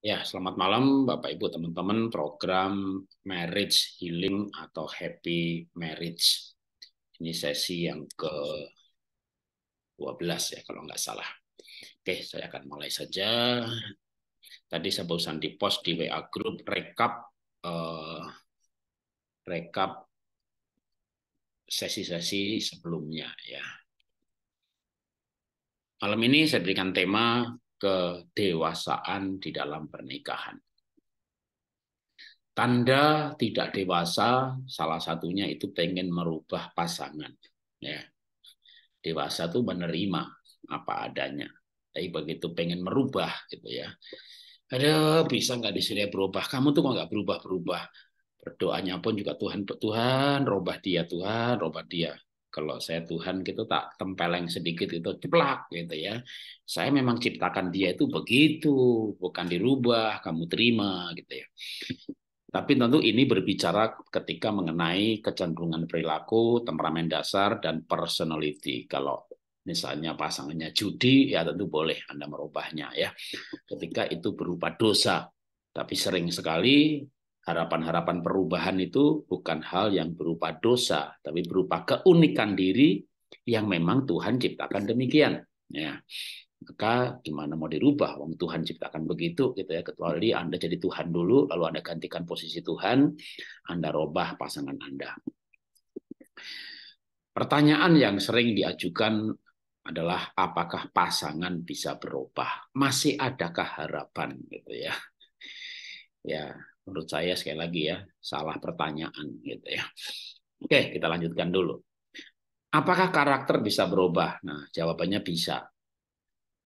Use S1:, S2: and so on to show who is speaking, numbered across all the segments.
S1: Ya, selamat malam Bapak Ibu teman-teman program Marriage Healing atau Happy Marriage. Ini sesi yang ke 12 ya kalau nggak salah. Oke, saya akan mulai saja. Tadi saya barusan di post di WA grup rekap eh, rekap sesi-sesi sebelumnya ya. Malam ini saya berikan tema kedewasaan di dalam pernikahan. Tanda tidak dewasa salah satunya itu pengen merubah pasangan. Ya. Dewasa itu menerima apa adanya. Tapi begitu pengen merubah gitu ya. Ada bisa nggak di sini berubah? Kamu tuh kok nggak berubah berubah? Berdoanya pun juga Tuhan, Tuhan, robah dia, Tuhan, robah dia kalau saya Tuhan gitu tak tempeleng sedikit itu ceplak gitu ya. Saya memang ciptakan dia itu begitu, bukan dirubah, kamu terima gitu ya. Tapi tentu ini berbicara ketika mengenai kecenderungan perilaku, temperamen dasar, dan personality. Kalau misalnya pasangannya judi, ya tentu boleh Anda merubahnya ya. Ketika itu berupa dosa. Tapi sering sekali harapan-harapan perubahan itu bukan hal yang berupa dosa, tapi berupa keunikan diri yang memang Tuhan ciptakan demikian. Ya. Maka gimana mau dirubah? Wong Tuhan ciptakan begitu gitu ya. Kecuali Anda jadi Tuhan dulu, lalu Anda gantikan posisi Tuhan, Anda robah pasangan Anda. Pertanyaan yang sering diajukan adalah apakah pasangan bisa berubah? Masih adakah harapan gitu ya? Ya, menurut saya sekali lagi ya salah pertanyaan gitu ya. Oke, kita lanjutkan dulu. Apakah karakter bisa berubah? Nah, jawabannya bisa.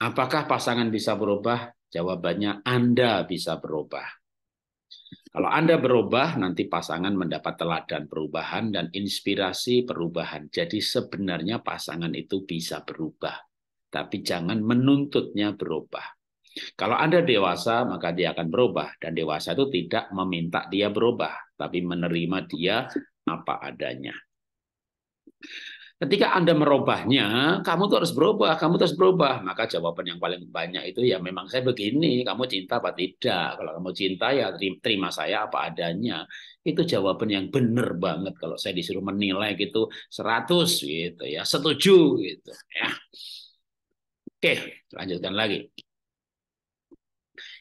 S1: Apakah pasangan bisa berubah? Jawabannya Anda bisa berubah. Kalau Anda berubah, nanti pasangan mendapat teladan perubahan dan inspirasi perubahan. Jadi sebenarnya pasangan itu bisa berubah. Tapi jangan menuntutnya berubah. Kalau Anda dewasa, maka dia akan berubah. Dan dewasa itu tidak meminta dia berubah, tapi menerima dia apa adanya. Ketika Anda merubahnya, kamu tuh harus berubah, kamu terus berubah. Maka jawaban yang paling banyak itu ya memang saya begini, kamu cinta apa tidak. Kalau kamu cinta ya terima saya apa adanya. Itu jawaban yang benar banget kalau saya disuruh menilai gitu 100 gitu ya, setuju gitu ya. Oke, lanjutkan lagi.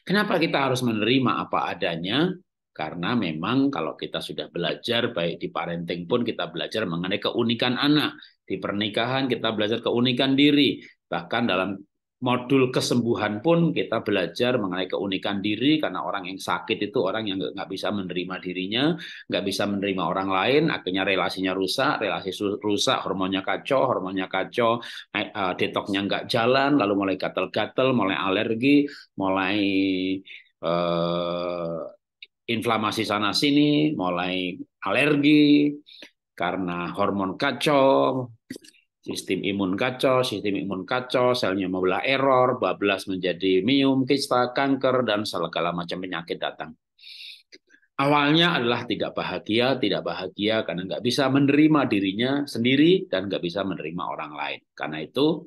S1: Kenapa kita harus menerima apa adanya? Karena memang kalau kita sudah belajar baik di parenting pun kita belajar mengenai keunikan anak, di pernikahan kita belajar keunikan diri, bahkan dalam modul kesembuhan pun kita belajar mengenai keunikan diri karena orang yang sakit itu orang yang nggak bisa menerima dirinya, nggak bisa menerima orang lain, akhirnya relasinya rusak, relasi rusak, hormonnya kacau, hormonnya kacau, eh, eh, detoknya nggak jalan, lalu mulai gatel-gatel, mulai alergi, mulai eh, inflamasi sana sini, mulai alergi karena hormon kacau, sistem imun kacau, sistem imun kacau, selnya membelah error, bablas menjadi mium, kista, kanker, dan segala macam penyakit datang. Awalnya adalah tidak bahagia, tidak bahagia karena nggak bisa menerima dirinya sendiri dan nggak bisa menerima orang lain. Karena itu,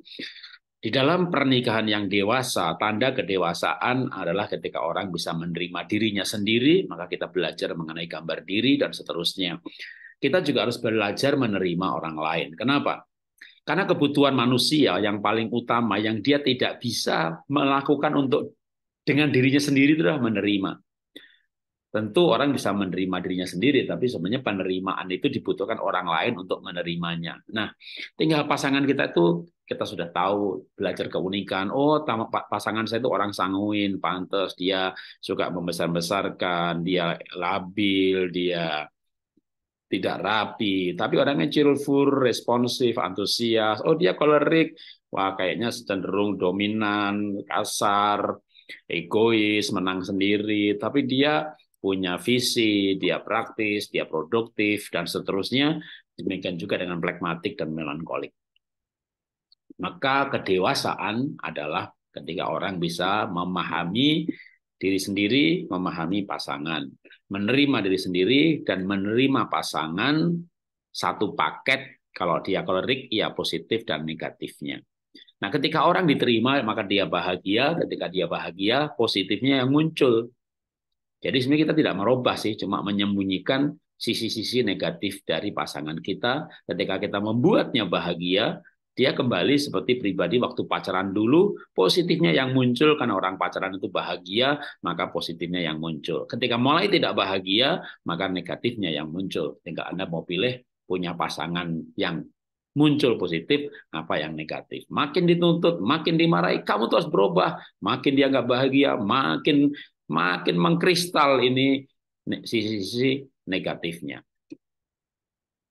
S1: di dalam pernikahan yang dewasa, tanda kedewasaan adalah ketika orang bisa menerima dirinya sendiri, maka kita belajar mengenai gambar diri dan seterusnya. Kita juga harus belajar menerima orang lain. Kenapa? Karena kebutuhan manusia yang paling utama yang dia tidak bisa melakukan untuk dengan dirinya sendiri itu adalah menerima. Tentu orang bisa menerima dirinya sendiri, tapi sebenarnya penerimaan itu dibutuhkan orang lain untuk menerimanya. Nah, tinggal pasangan kita itu kita sudah tahu belajar keunikan. Oh, pasangan saya itu orang sanguin, pantas dia suka membesar-besarkan, dia labil, dia tidak rapi, tapi orangnya cheerful, responsif, antusias. Oh dia kolerik, wah kayaknya cenderung dominan, kasar, egois, menang sendiri. Tapi dia punya visi, dia praktis, dia produktif, dan seterusnya. Demikian juga dengan pragmatik dan melankolik. Maka kedewasaan adalah ketika orang bisa memahami diri sendiri, memahami pasangan, menerima diri sendiri dan menerima pasangan satu paket kalau dia kolerik ya positif dan negatifnya. Nah, ketika orang diterima maka dia bahagia, ketika dia bahagia positifnya yang muncul. Jadi sebenarnya kita tidak merubah sih, cuma menyembunyikan sisi-sisi negatif dari pasangan kita. Ketika kita membuatnya bahagia, dia kembali seperti pribadi waktu pacaran dulu, positifnya yang muncul karena orang pacaran itu bahagia, maka positifnya yang muncul. Ketika mulai tidak bahagia, maka negatifnya yang muncul. Tinggal Anda mau pilih punya pasangan yang muncul positif, apa yang negatif. Makin dituntut, makin dimarahi, kamu terus berubah, makin dia nggak bahagia, makin makin mengkristal ini sisi-sisi negatifnya.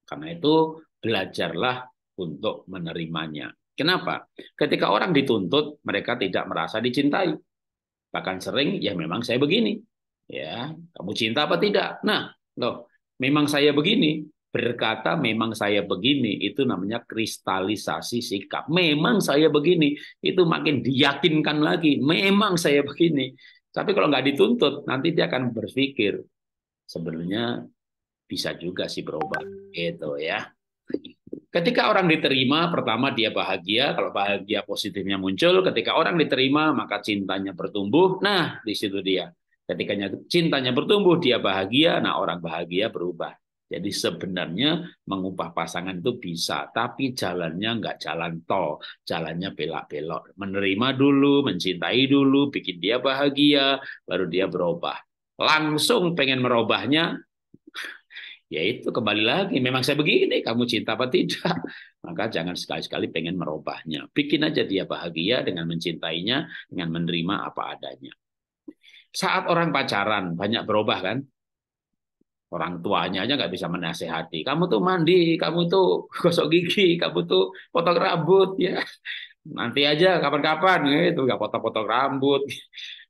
S1: Karena itu belajarlah untuk menerimanya. Kenapa? Ketika orang dituntut, mereka tidak merasa dicintai. Bahkan sering, ya memang saya begini. Ya, kamu cinta apa tidak? Nah, loh, memang saya begini. Berkata memang saya begini, itu namanya kristalisasi sikap. Memang saya begini, itu makin diyakinkan lagi. Memang saya begini. Tapi kalau nggak dituntut, nanti dia akan berpikir, sebenarnya bisa juga sih berubah. Itu ya. Ketika orang diterima, pertama dia bahagia. Kalau bahagia positifnya muncul, ketika orang diterima, maka cintanya bertumbuh. Nah, di situ dia. Ketika cintanya bertumbuh, dia bahagia. Nah, orang bahagia berubah. Jadi sebenarnya mengubah pasangan itu bisa, tapi jalannya nggak jalan tol, jalannya belak-belok. Menerima dulu, mencintai dulu, bikin dia bahagia, baru dia berubah. Langsung pengen merubahnya, yaitu kembali lagi, memang saya begini, kamu cinta apa tidak? Maka jangan sekali-sekali pengen merubahnya. Bikin aja dia bahagia dengan mencintainya, dengan menerima apa adanya. Saat orang pacaran, banyak berubah kan? Orang tuanya aja nggak bisa menasehati. Kamu tuh mandi, kamu tuh gosok gigi, kamu tuh potong rambut ya. Nanti aja kapan-kapan gitu, nggak potong-potong rambut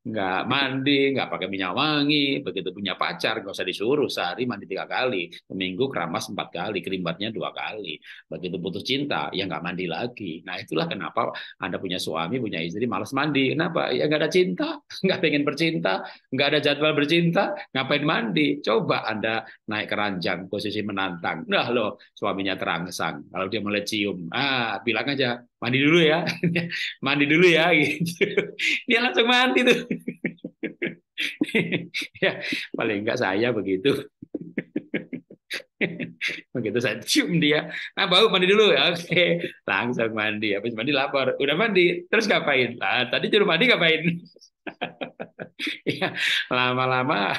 S1: nggak mandi, nggak pakai minyak wangi, begitu punya pacar nggak usah disuruh sehari mandi tiga kali, seminggu keramas empat kali, kerimbatnya dua kali, begitu putus cinta ya nggak mandi lagi. Nah itulah kenapa anda punya suami, punya istri malas mandi, kenapa? Ya nggak ada cinta, nggak pengen bercinta, nggak ada jadwal bercinta, ngapain mandi? Coba anda naik keranjang posisi menantang, nah loh suaminya terangsang, kalau dia mulai cium, ah bilang aja mandi dulu ya mandi dulu ya gitu dia langsung mandi tuh ya paling enggak saya begitu begitu saya cium dia ah bau mandi dulu ya oke langsung mandi habis mandi lapor udah mandi terus ngapain lah tadi cium mandi ngapain ya lama-lama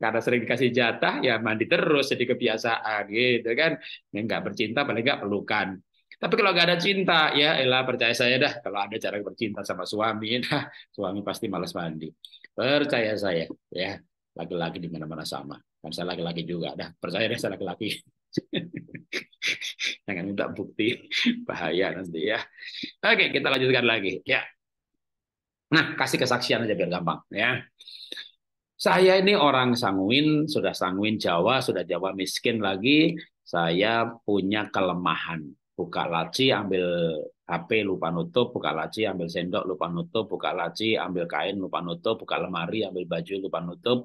S1: karena sering dikasih jatah ya mandi terus jadi kebiasaan gitu kan nggak bercinta paling nggak pelukan tapi kalau nggak ada cinta, ya elah percaya saya dah. Kalau ada cara bercinta sama suami, nah, suami pasti malas mandi. Percaya saya, ya laki-laki di mana-mana sama. Kan saya laki-laki juga, dah percaya deh saya laki-laki. Jangan minta bukti, bahaya nanti ya. Oke, kita lanjutkan lagi. Ya, nah kasih kesaksian aja biar gampang ya. Saya ini orang Sanguin, sudah Sanguin Jawa, sudah Jawa miskin lagi. Saya punya kelemahan buka laci ambil HP lupa nutup buka laci ambil sendok lupa nutup buka laci ambil kain lupa nutup buka lemari ambil baju lupa nutup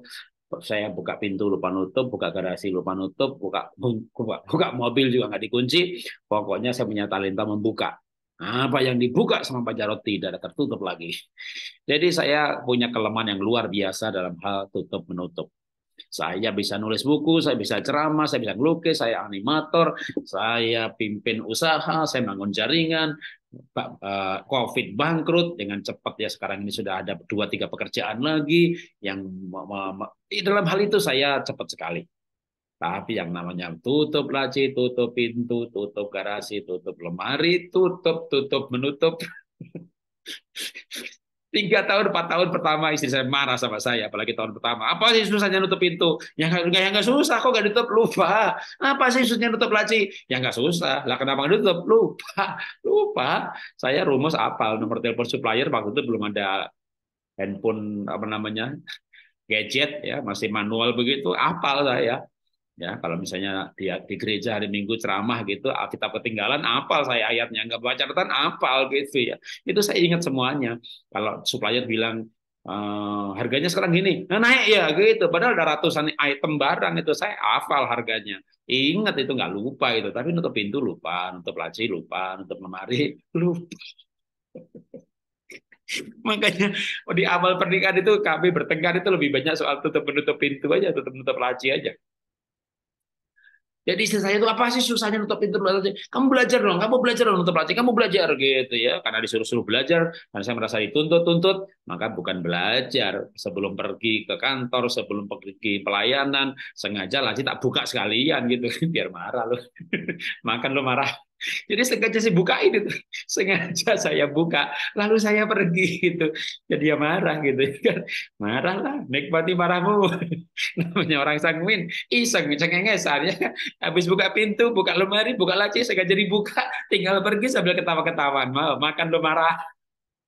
S1: saya buka pintu lupa nutup, buka garasi lupa nutup, buka buka, buka mobil juga nggak dikunci. Pokoknya saya punya talenta membuka. Apa yang dibuka sama Pak jarot tidak ada tertutup lagi. Jadi saya punya kelemahan yang luar biasa dalam hal tutup menutup. Saya bisa nulis buku, saya bisa ceramah, saya bisa lukis, saya animator, saya pimpin usaha, saya bangun jaringan, eh, COVID bangkrut dengan cepat ya sekarang ini sudah ada dua tiga pekerjaan lagi yang di dalam hal itu saya cepat sekali. Tapi yang namanya tutup laci, tutup pintu, tutup garasi, tutup lemari, tutup, tutup, menutup. Tiga tahun, empat tahun pertama istri saya marah sama saya, apalagi tahun pertama. Apa sih susahnya nutup pintu? Yang nggak yang susah, kok nggak ditutup? Lupa. Apa sih susahnya nutup laci? Yang nggak susah. Lah kenapa nggak ditutup? Lupa, lupa. Saya rumus apal nomor telepon supplier waktu itu belum ada handphone apa namanya gadget ya masih manual begitu apal saya Ya, kalau misalnya di, di gereja hari Minggu ceramah gitu, Alkitab ah, ketinggalan, apal saya ayatnya nggak baca catatan, apal gitu ya. Itu saya ingat semuanya. Kalau supplier bilang e, harganya sekarang gini, nah, naik ya gitu. Padahal ada ratusan item barang itu saya hafal harganya. Ingat itu nggak lupa itu. Tapi nutup pintu lupa, nutup laci lupa, nutup lemari lupa. Makanya di awal pernikahan itu kami bertengkar itu lebih banyak soal tutup tutup pintu aja, tutup tutup laci aja. Jadi istri saya itu apa sih susahnya nutup pintu belajar? Kamu belajar dong, kamu belajar dong nutup latih, kamu belajar gitu ya. Karena disuruh-suruh belajar, karena saya merasa dituntut-tuntut, maka bukan belajar. Sebelum pergi ke kantor, sebelum pergi pelayanan, sengaja lagi tak buka sekalian gitu, biar marah loh. Makan lo marah. Jadi sengaja saya buka itu, sengaja saya buka, lalu saya pergi gitu. Jadi dia ya marah gitu ya kan. Marahlah, nikmati marahmu. Namanya orang sanguin, iseng cengengesan ya. Kan? Habis buka pintu, buka lemari, buka laci, sengaja dibuka, tinggal pergi sambil ketawa-ketawa. Makan lo marah.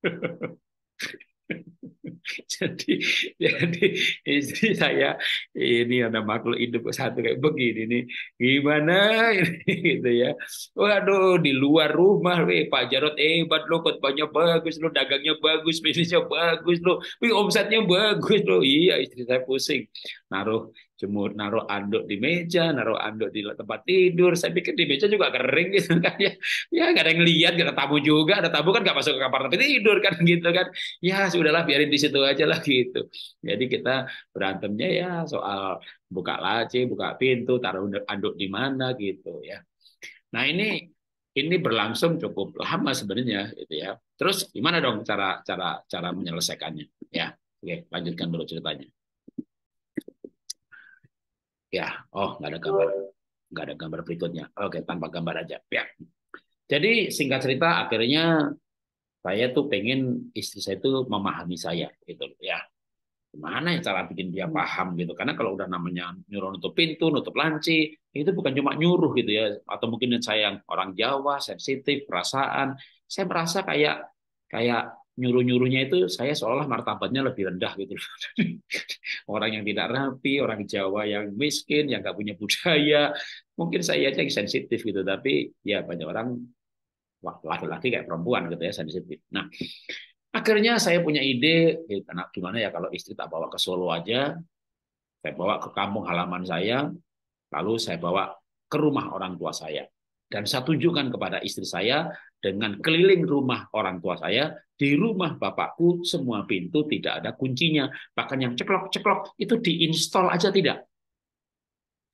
S1: jadi jadi istri saya ini ada makhluk hidup satu kayak begini nih gimana gitu ya waduh di luar rumah wih Pak Jarot hebat eh, lo kotbahnya bagus lo dagangnya bagus bisnisnya bagus lo wih omsetnya bagus lo iya istri saya pusing naruh jemur naruh anduk di meja naruh anduk di tempat tidur saya pikir di meja juga kering gitu kan ya ya gak ada yang lihat gak ada tamu juga ada tamu kan gak masuk ke kamar tapi tidur kan gitu kan ya sudahlah biarin di situ aja lah gitu. Jadi kita berantemnya ya soal buka laci, buka pintu, taruh anduk di mana gitu ya. Nah ini ini berlangsung cukup lama sebenarnya gitu ya. Terus gimana dong cara cara cara menyelesaikannya ya? Oke, lanjutkan dulu ceritanya. Ya, oh nggak ada gambar, nggak ada gambar berikutnya. Oke, tanpa gambar aja. Ya. Jadi singkat cerita akhirnya saya tuh pengen istri saya itu memahami saya gitu ya gimana ya cara bikin dia hmm. paham gitu karena kalau udah namanya nyuruh nutup pintu nutup lanci itu bukan cuma nyuruh gitu ya atau mungkin saya yang orang Jawa sensitif perasaan saya merasa kayak kayak nyuruh nyuruhnya itu saya seolah martabatnya lebih rendah gitu orang yang tidak rapi orang Jawa yang miskin yang nggak punya budaya mungkin saya aja yang sensitif gitu tapi ya banyak orang laki-laki kayak perempuan gitu ya sensitif. Nah, akhirnya saya punya ide, eh, gimana ya kalau istri tak bawa ke Solo aja, saya bawa ke kampung halaman saya, lalu saya bawa ke rumah orang tua saya. Dan saya tunjukkan kepada istri saya dengan keliling rumah orang tua saya, di rumah bapakku semua pintu tidak ada kuncinya. Bahkan yang ceklok-ceklok itu diinstal aja tidak.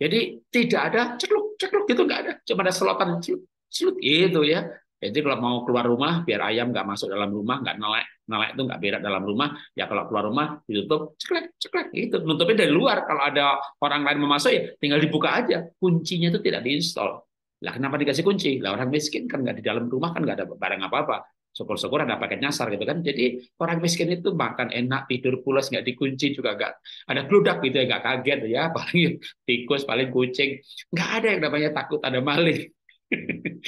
S1: Jadi tidak ada ceklok-ceklok gitu nggak ada, cuma ada selotan celut, celut gitu ya jadi kalau mau keluar rumah, biar ayam nggak masuk dalam rumah, nggak nelek, nelek itu nggak berak dalam rumah. Ya kalau keluar rumah ditutup, ceklek, ceklek gitu. Nutupnya dari luar. Kalau ada orang lain mau masuk ya tinggal dibuka aja. Kuncinya itu tidak diinstal. Lah kenapa dikasih kunci? Lah orang miskin kan nggak di dalam rumah kan nggak ada barang apa-apa. Syukur-syukur ada paket nyasar gitu kan. Jadi orang miskin itu makan enak, tidur pulas, nggak dikunci juga nggak ada geludak gitu ya nggak kaget ya. Paling tikus, paling kucing, nggak ada yang namanya takut ada maling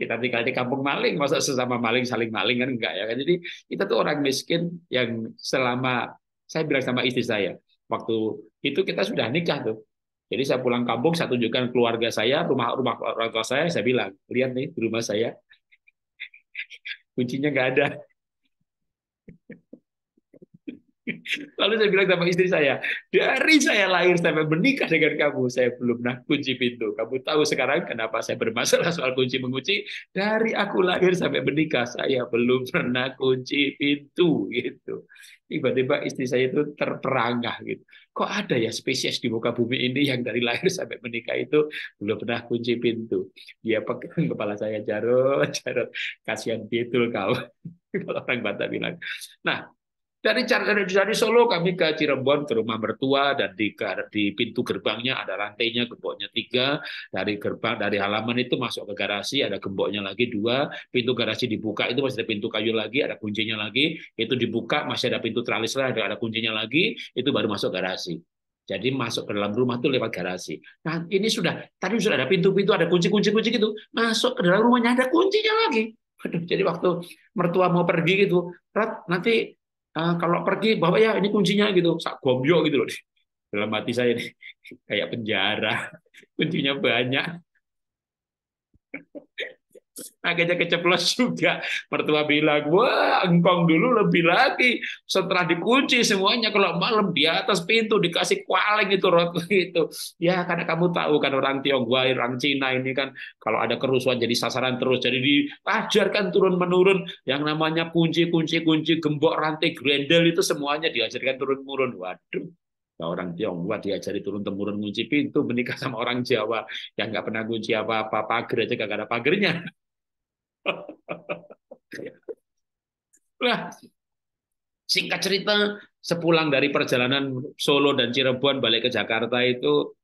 S1: kita tinggal di kampung maling, masa sesama maling saling maling kan enggak ya kan. Jadi kita tuh orang miskin yang selama saya bilang sama istri saya, waktu itu kita sudah nikah tuh. Jadi saya pulang kampung, saya tunjukkan keluarga saya, rumah rumah orang tua saya, saya bilang, lihat nih di rumah saya, kuncinya nggak ada. Lalu saya bilang sama istri saya, dari saya lahir sampai menikah dengan kamu, saya belum pernah kunci pintu. Kamu tahu sekarang kenapa saya bermasalah soal kunci mengunci? Dari aku lahir sampai menikah, saya belum pernah kunci pintu gitu. Tiba-tiba istri saya itu terperangah gitu. Kok ada ya spesies di muka bumi ini yang dari lahir sampai menikah itu belum pernah kunci pintu? Dia pegang kepala saya jarut jarut Kasihan betul kau. Kalau orang Batak bilang. Nah, dari, dari Solo kami ke Cirebon ke rumah mertua dan di, di pintu gerbangnya ada lantainya gemboknya tiga dari gerbang dari halaman itu masuk ke garasi ada gemboknya lagi dua pintu garasi dibuka itu masih ada pintu kayu lagi ada kuncinya lagi itu dibuka masih ada pintu tralis lah ada, kuncinya lagi itu baru masuk garasi. Jadi masuk ke dalam rumah itu lewat garasi. Nah ini sudah tadi sudah ada pintu-pintu ada kunci-kunci kunci gitu masuk ke dalam rumahnya ada kuncinya lagi. jadi waktu mertua mau pergi gitu, nanti Ah, kalau pergi bapak ya ini kuncinya gitu sak gombyo gitu loh dalam hati saya ini kayak penjara kuncinya banyak Akhirnya keceplos juga. Mertua bilang, wah engkong dulu lebih lagi. Setelah dikunci semuanya, kalau malam di atas pintu dikasih kualeng itu roti itu. Ya karena kamu tahu kan orang Tionghoa, orang Cina ini kan kalau ada kerusuhan jadi sasaran terus. Jadi diajarkan turun-menurun yang namanya kunci-kunci-kunci gembok rantai grendel itu semuanya diajarkan turun-menurun. Waduh, Nah, orang Tionghoa diajari turun temurun kunci pintu menikah sama orang Jawa yang nggak pernah kunci apa-apa pagar aja gak ada pagernya nah, singkat cerita, sepulang dari perjalanan Solo dan Cirebon balik ke Jakarta itu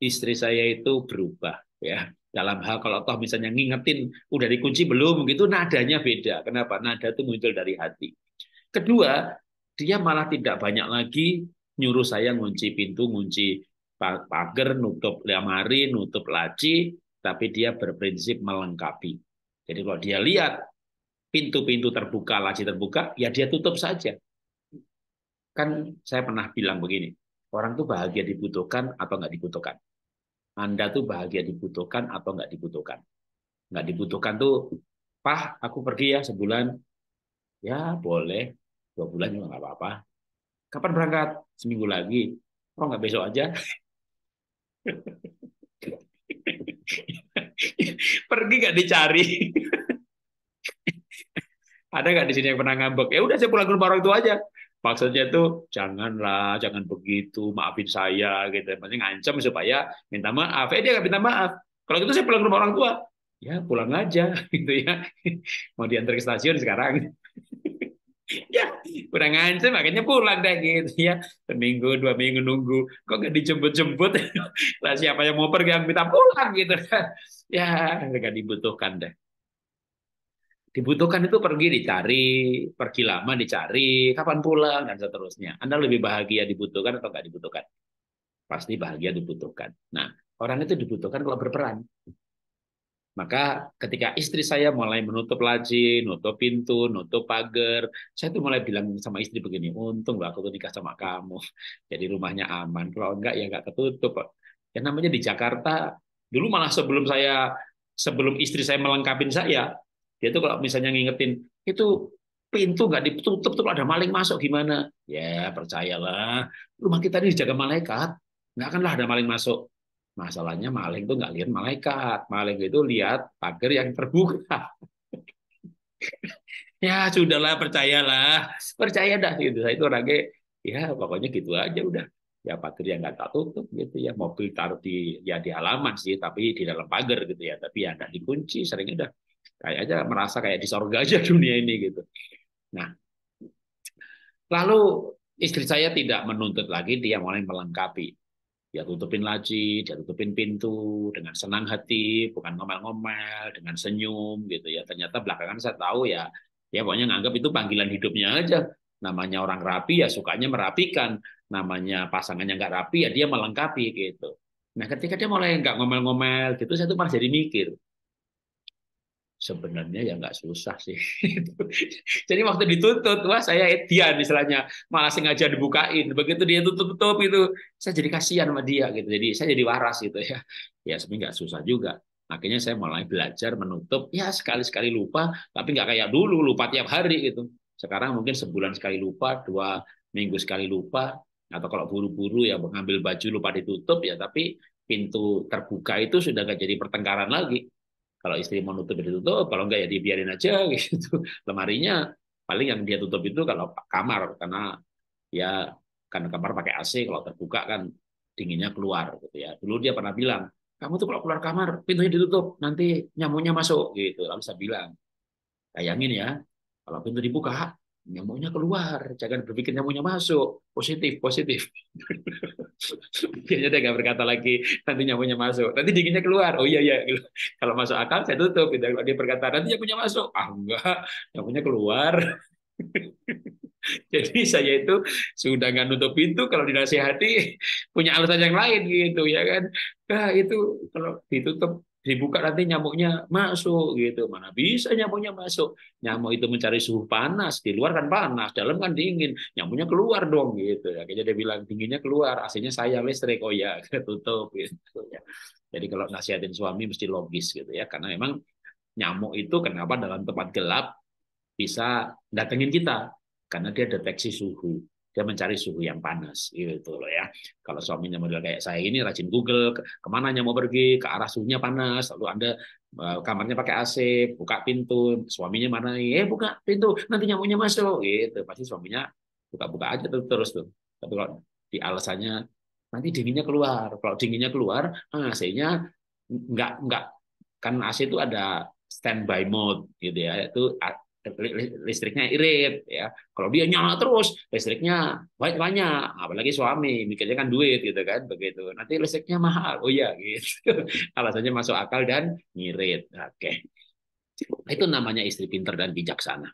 S1: istri saya itu berubah ya dalam hal kalau toh misalnya ngingetin udah dikunci belum gitu nadanya beda kenapa nada itu muncul dari hati kedua dia malah tidak banyak lagi nyuruh saya ngunci pintu ngunci pagar nutup lemari nutup laci tapi dia berprinsip melengkapi jadi kalau dia lihat pintu-pintu terbuka, laci terbuka, ya dia tutup saja. Kan saya pernah bilang begini, orang tuh bahagia dibutuhkan atau nggak dibutuhkan. Anda tuh bahagia dibutuhkan atau nggak dibutuhkan. Nggak dibutuhkan tuh, pah, aku pergi ya sebulan. Ya boleh, dua bulan juga nggak apa-apa. Kapan berangkat? Seminggu lagi. Oh nggak besok aja? Pergi gak dicari. Ada gak di sini yang pernah ngambek? Ya udah saya pulang ke rumah orang itu aja. Maksudnya itu janganlah, jangan begitu, maafin saya gitu. Maksudnya ngancam supaya minta maaf. Eh dia gak minta maaf. Kalau gitu saya pulang ke rumah orang tua. Ya pulang aja gitu ya. Mau diantar ke stasiun sekarang ya kurang ajar makanya pulang deh gitu ya seminggu dua minggu nunggu kok gak dijemput-jemput lah siapa yang mau pergi yang minta pulang gitu ya nggak dibutuhkan deh dibutuhkan itu pergi dicari pergi lama dicari kapan pulang dan seterusnya anda lebih bahagia dibutuhkan atau nggak dibutuhkan pasti bahagia dibutuhkan nah orang itu dibutuhkan kalau berperan maka ketika istri saya mulai menutup laci, nutup pintu, nutup pagar, saya tuh mulai bilang sama istri begini, untung lah aku tuh nikah sama kamu, jadi rumahnya aman. Kalau enggak ya enggak ketutup. Ya namanya di Jakarta, dulu malah sebelum saya, sebelum istri saya melengkapi saya, dia tuh kalau misalnya ngingetin, itu pintu enggak ditutup tuh ada maling masuk gimana? Ya percayalah, rumah kita ini dijaga malaikat, nggak akanlah ada maling masuk. Masalahnya maling itu nggak lihat malaikat. Maling itu lihat pagar yang terbuka. ya sudahlah percayalah percaya dah gitu saya itu orangnya ya pokoknya gitu aja udah ya pagar yang nggak tertutup tutup gitu ya mobil taruh di ya di halaman sih tapi di dalam pagar gitu ya tapi ya nggak dikunci sering udah kayak aja merasa kayak di sorga aja dunia ini gitu nah lalu istri saya tidak menuntut lagi dia mulai melengkapi dia tutupin laci, dia tutupin pintu dengan senang hati, bukan ngomel-ngomel, dengan senyum gitu ya. Ternyata belakangan saya tahu ya, ya pokoknya nganggap itu panggilan hidupnya aja. Namanya orang rapi ya sukanya merapikan, namanya pasangannya nggak rapi ya dia melengkapi gitu. Nah ketika dia mulai nggak ngomel-ngomel gitu, saya tuh malah jadi mikir, sebenarnya ya nggak susah sih. Jadi waktu dituntut, wah saya etian istilahnya, malah sengaja dibukain. Begitu dia tutup-tutup itu, saya jadi kasihan sama dia gitu. Jadi saya jadi waras gitu ya. Ya sebenarnya nggak susah juga. Akhirnya saya mulai belajar menutup, ya sekali-sekali lupa, tapi nggak kayak dulu, lupa tiap hari gitu. Sekarang mungkin sebulan sekali lupa, dua minggu sekali lupa, atau kalau buru-buru ya mengambil baju lupa ditutup ya, tapi pintu terbuka itu sudah nggak jadi pertengkaran lagi kalau istri mau nutup ya ditutup, kalau enggak ya dibiarin aja gitu. Lemarinya paling yang dia tutup itu kalau kamar karena ya karena kamar pakai AC kalau terbuka kan dinginnya keluar gitu ya. Dulu dia pernah bilang, kamu tuh kalau keluar kamar pintunya ditutup nanti nyamuknya masuk gitu. Lalu saya bilang, bayangin ya kalau pintu dibuka nyamuknya keluar, jangan berpikir nyamuknya masuk, positif, positif. Biasanya dia nggak berkata lagi, nanti nyamuknya masuk, nanti dinginnya keluar, oh iya iya, kalau masuk akal saya tutup, tidak lagi berkata nanti nyamuknya masuk, ah enggak, nyamuknya keluar. Jadi saya itu sudah nggak nutup pintu kalau dinasihati punya alasan yang lain gitu ya kan. Nah itu kalau ditutup dibuka nanti nyamuknya masuk gitu mana bisa nyamuknya masuk nyamuk itu mencari suhu panas di luar kan panas dalam kan dingin nyamuknya keluar dong gitu ya jadi dia bilang dinginnya keluar aslinya saya listrik oh ya tutup gitu ya jadi kalau nasihatin suami mesti logis gitu ya karena memang nyamuk itu kenapa dalam tempat gelap bisa datengin kita karena dia deteksi suhu dia mencari suhu yang panas gitu loh ya kalau suaminya model kayak saya ini rajin Google kemana nya mau pergi ke arah suhunya panas lalu anda eh, kamarnya pakai AC buka pintu suaminya mana eh buka pintu nanti nyamuknya masuk gitu pasti suaminya buka-buka aja terus terus tuh tapi kalau di alasannya nanti dinginnya keluar kalau dinginnya keluar AC-nya kan nggak nggak kan AC itu ada standby mode gitu ya itu listriknya irit ya kalau dia nyala terus listriknya banyak banyak apalagi suami mikirnya kan duit gitu kan begitu nanti listriknya mahal oh ya gitu alasannya masuk akal dan ngirit oke okay. itu namanya istri pinter dan bijaksana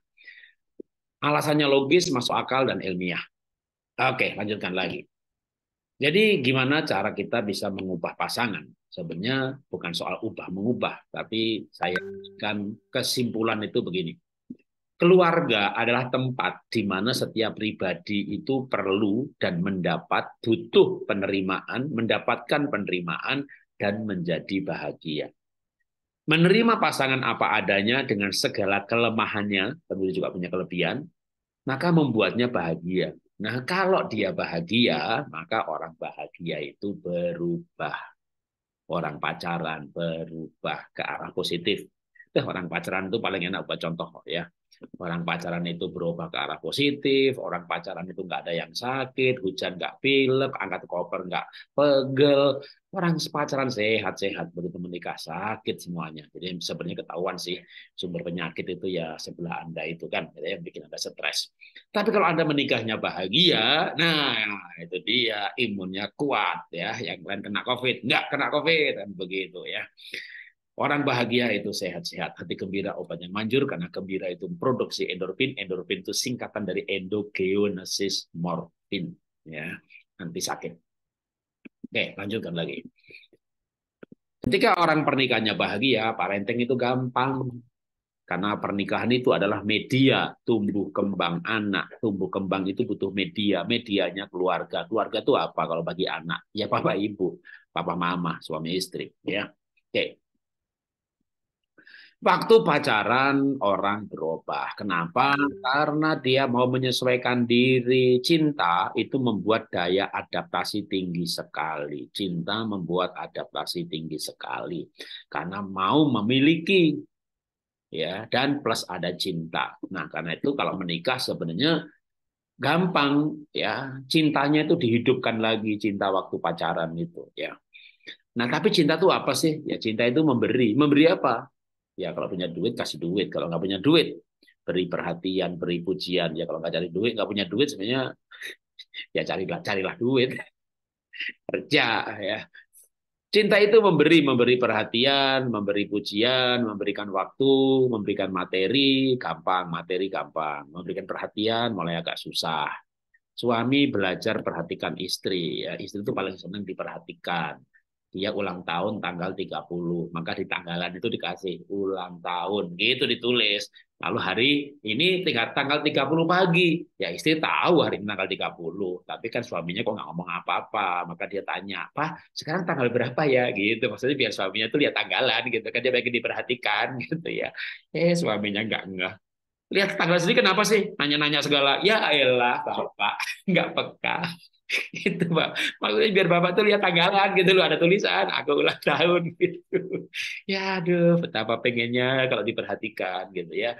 S1: alasannya logis masuk akal dan ilmiah oke okay, lanjutkan lagi jadi gimana cara kita bisa mengubah pasangan? Sebenarnya bukan soal ubah mengubah, tapi saya kan kesimpulan itu begini keluarga adalah tempat di mana setiap pribadi itu perlu dan mendapat butuh penerimaan, mendapatkan penerimaan dan menjadi bahagia. Menerima pasangan apa adanya dengan segala kelemahannya, tentu juga punya kelebihan, maka membuatnya bahagia. Nah, kalau dia bahagia, maka orang bahagia itu berubah. Orang pacaran berubah ke arah positif. Eh, orang pacaran itu paling enak buat contoh ya Orang pacaran itu berubah ke arah positif, orang pacaran itu nggak ada yang sakit, hujan nggak pilek, angkat koper nggak pegel. Orang pacaran sehat-sehat, begitu menikah sakit semuanya. Jadi sebenarnya ketahuan sih sumber penyakit itu ya sebelah Anda itu kan, gitu yang bikin Anda stres. Tapi kalau Anda menikahnya bahagia, nah itu dia imunnya kuat ya. Yang lain kena COVID, nggak kena COVID, kan begitu ya. Orang bahagia itu sehat-sehat, hati gembira obatnya manjur karena gembira itu produksi endorfin. Endorfin itu singkatan dari endogenesis morfin, ya anti sakit. Oke, lanjutkan lagi.
S2: Ketika orang
S1: pernikahannya bahagia, parenting itu gampang. Karena pernikahan itu adalah media tumbuh kembang anak. Tumbuh kembang itu butuh media. Medianya keluarga. Keluarga itu apa kalau bagi anak? Ya papa ibu, papa mama, suami istri. Ya, Oke, Waktu pacaran orang berubah. Kenapa? Karena dia mau menyesuaikan diri. Cinta itu membuat daya adaptasi tinggi sekali. Cinta membuat adaptasi tinggi sekali karena mau memiliki ya dan plus ada cinta. Nah, karena itu kalau menikah sebenarnya gampang ya. Cintanya itu dihidupkan lagi cinta waktu pacaran itu ya. Nah, tapi cinta itu apa sih? Ya cinta itu memberi. Memberi apa? Ya kalau punya duit kasih duit, kalau nggak punya duit beri perhatian, beri pujian. Ya kalau nggak cari duit, nggak punya duit sebenarnya ya carilah carilah duit kerja ya cinta itu memberi memberi perhatian memberi pujian memberikan waktu memberikan materi gampang materi gampang memberikan perhatian mulai agak susah suami belajar perhatikan istri ya istri itu paling senang diperhatikan dia ulang tahun tanggal 30. Maka di tanggalan itu dikasih ulang tahun. Gitu ditulis. Lalu hari ini tinggal tanggal 30 pagi. Ya istri tahu hari ini tanggal 30. Tapi kan suaminya kok nggak ngomong apa-apa. Maka dia tanya, apa sekarang tanggal berapa ya? Gitu. Maksudnya biar suaminya tuh lihat tanggalan gitu. Kan dia bagi diperhatikan gitu ya. Eh suaminya nggak nggak lihat tetangga sendiri kenapa sih nanya-nanya segala ya elah bapak nggak peka gitu pak maksudnya biar bapak tuh lihat tanggalan gitu loh ada tulisan aku ulang tahun gitu ya aduh betapa pengennya kalau diperhatikan gitu ya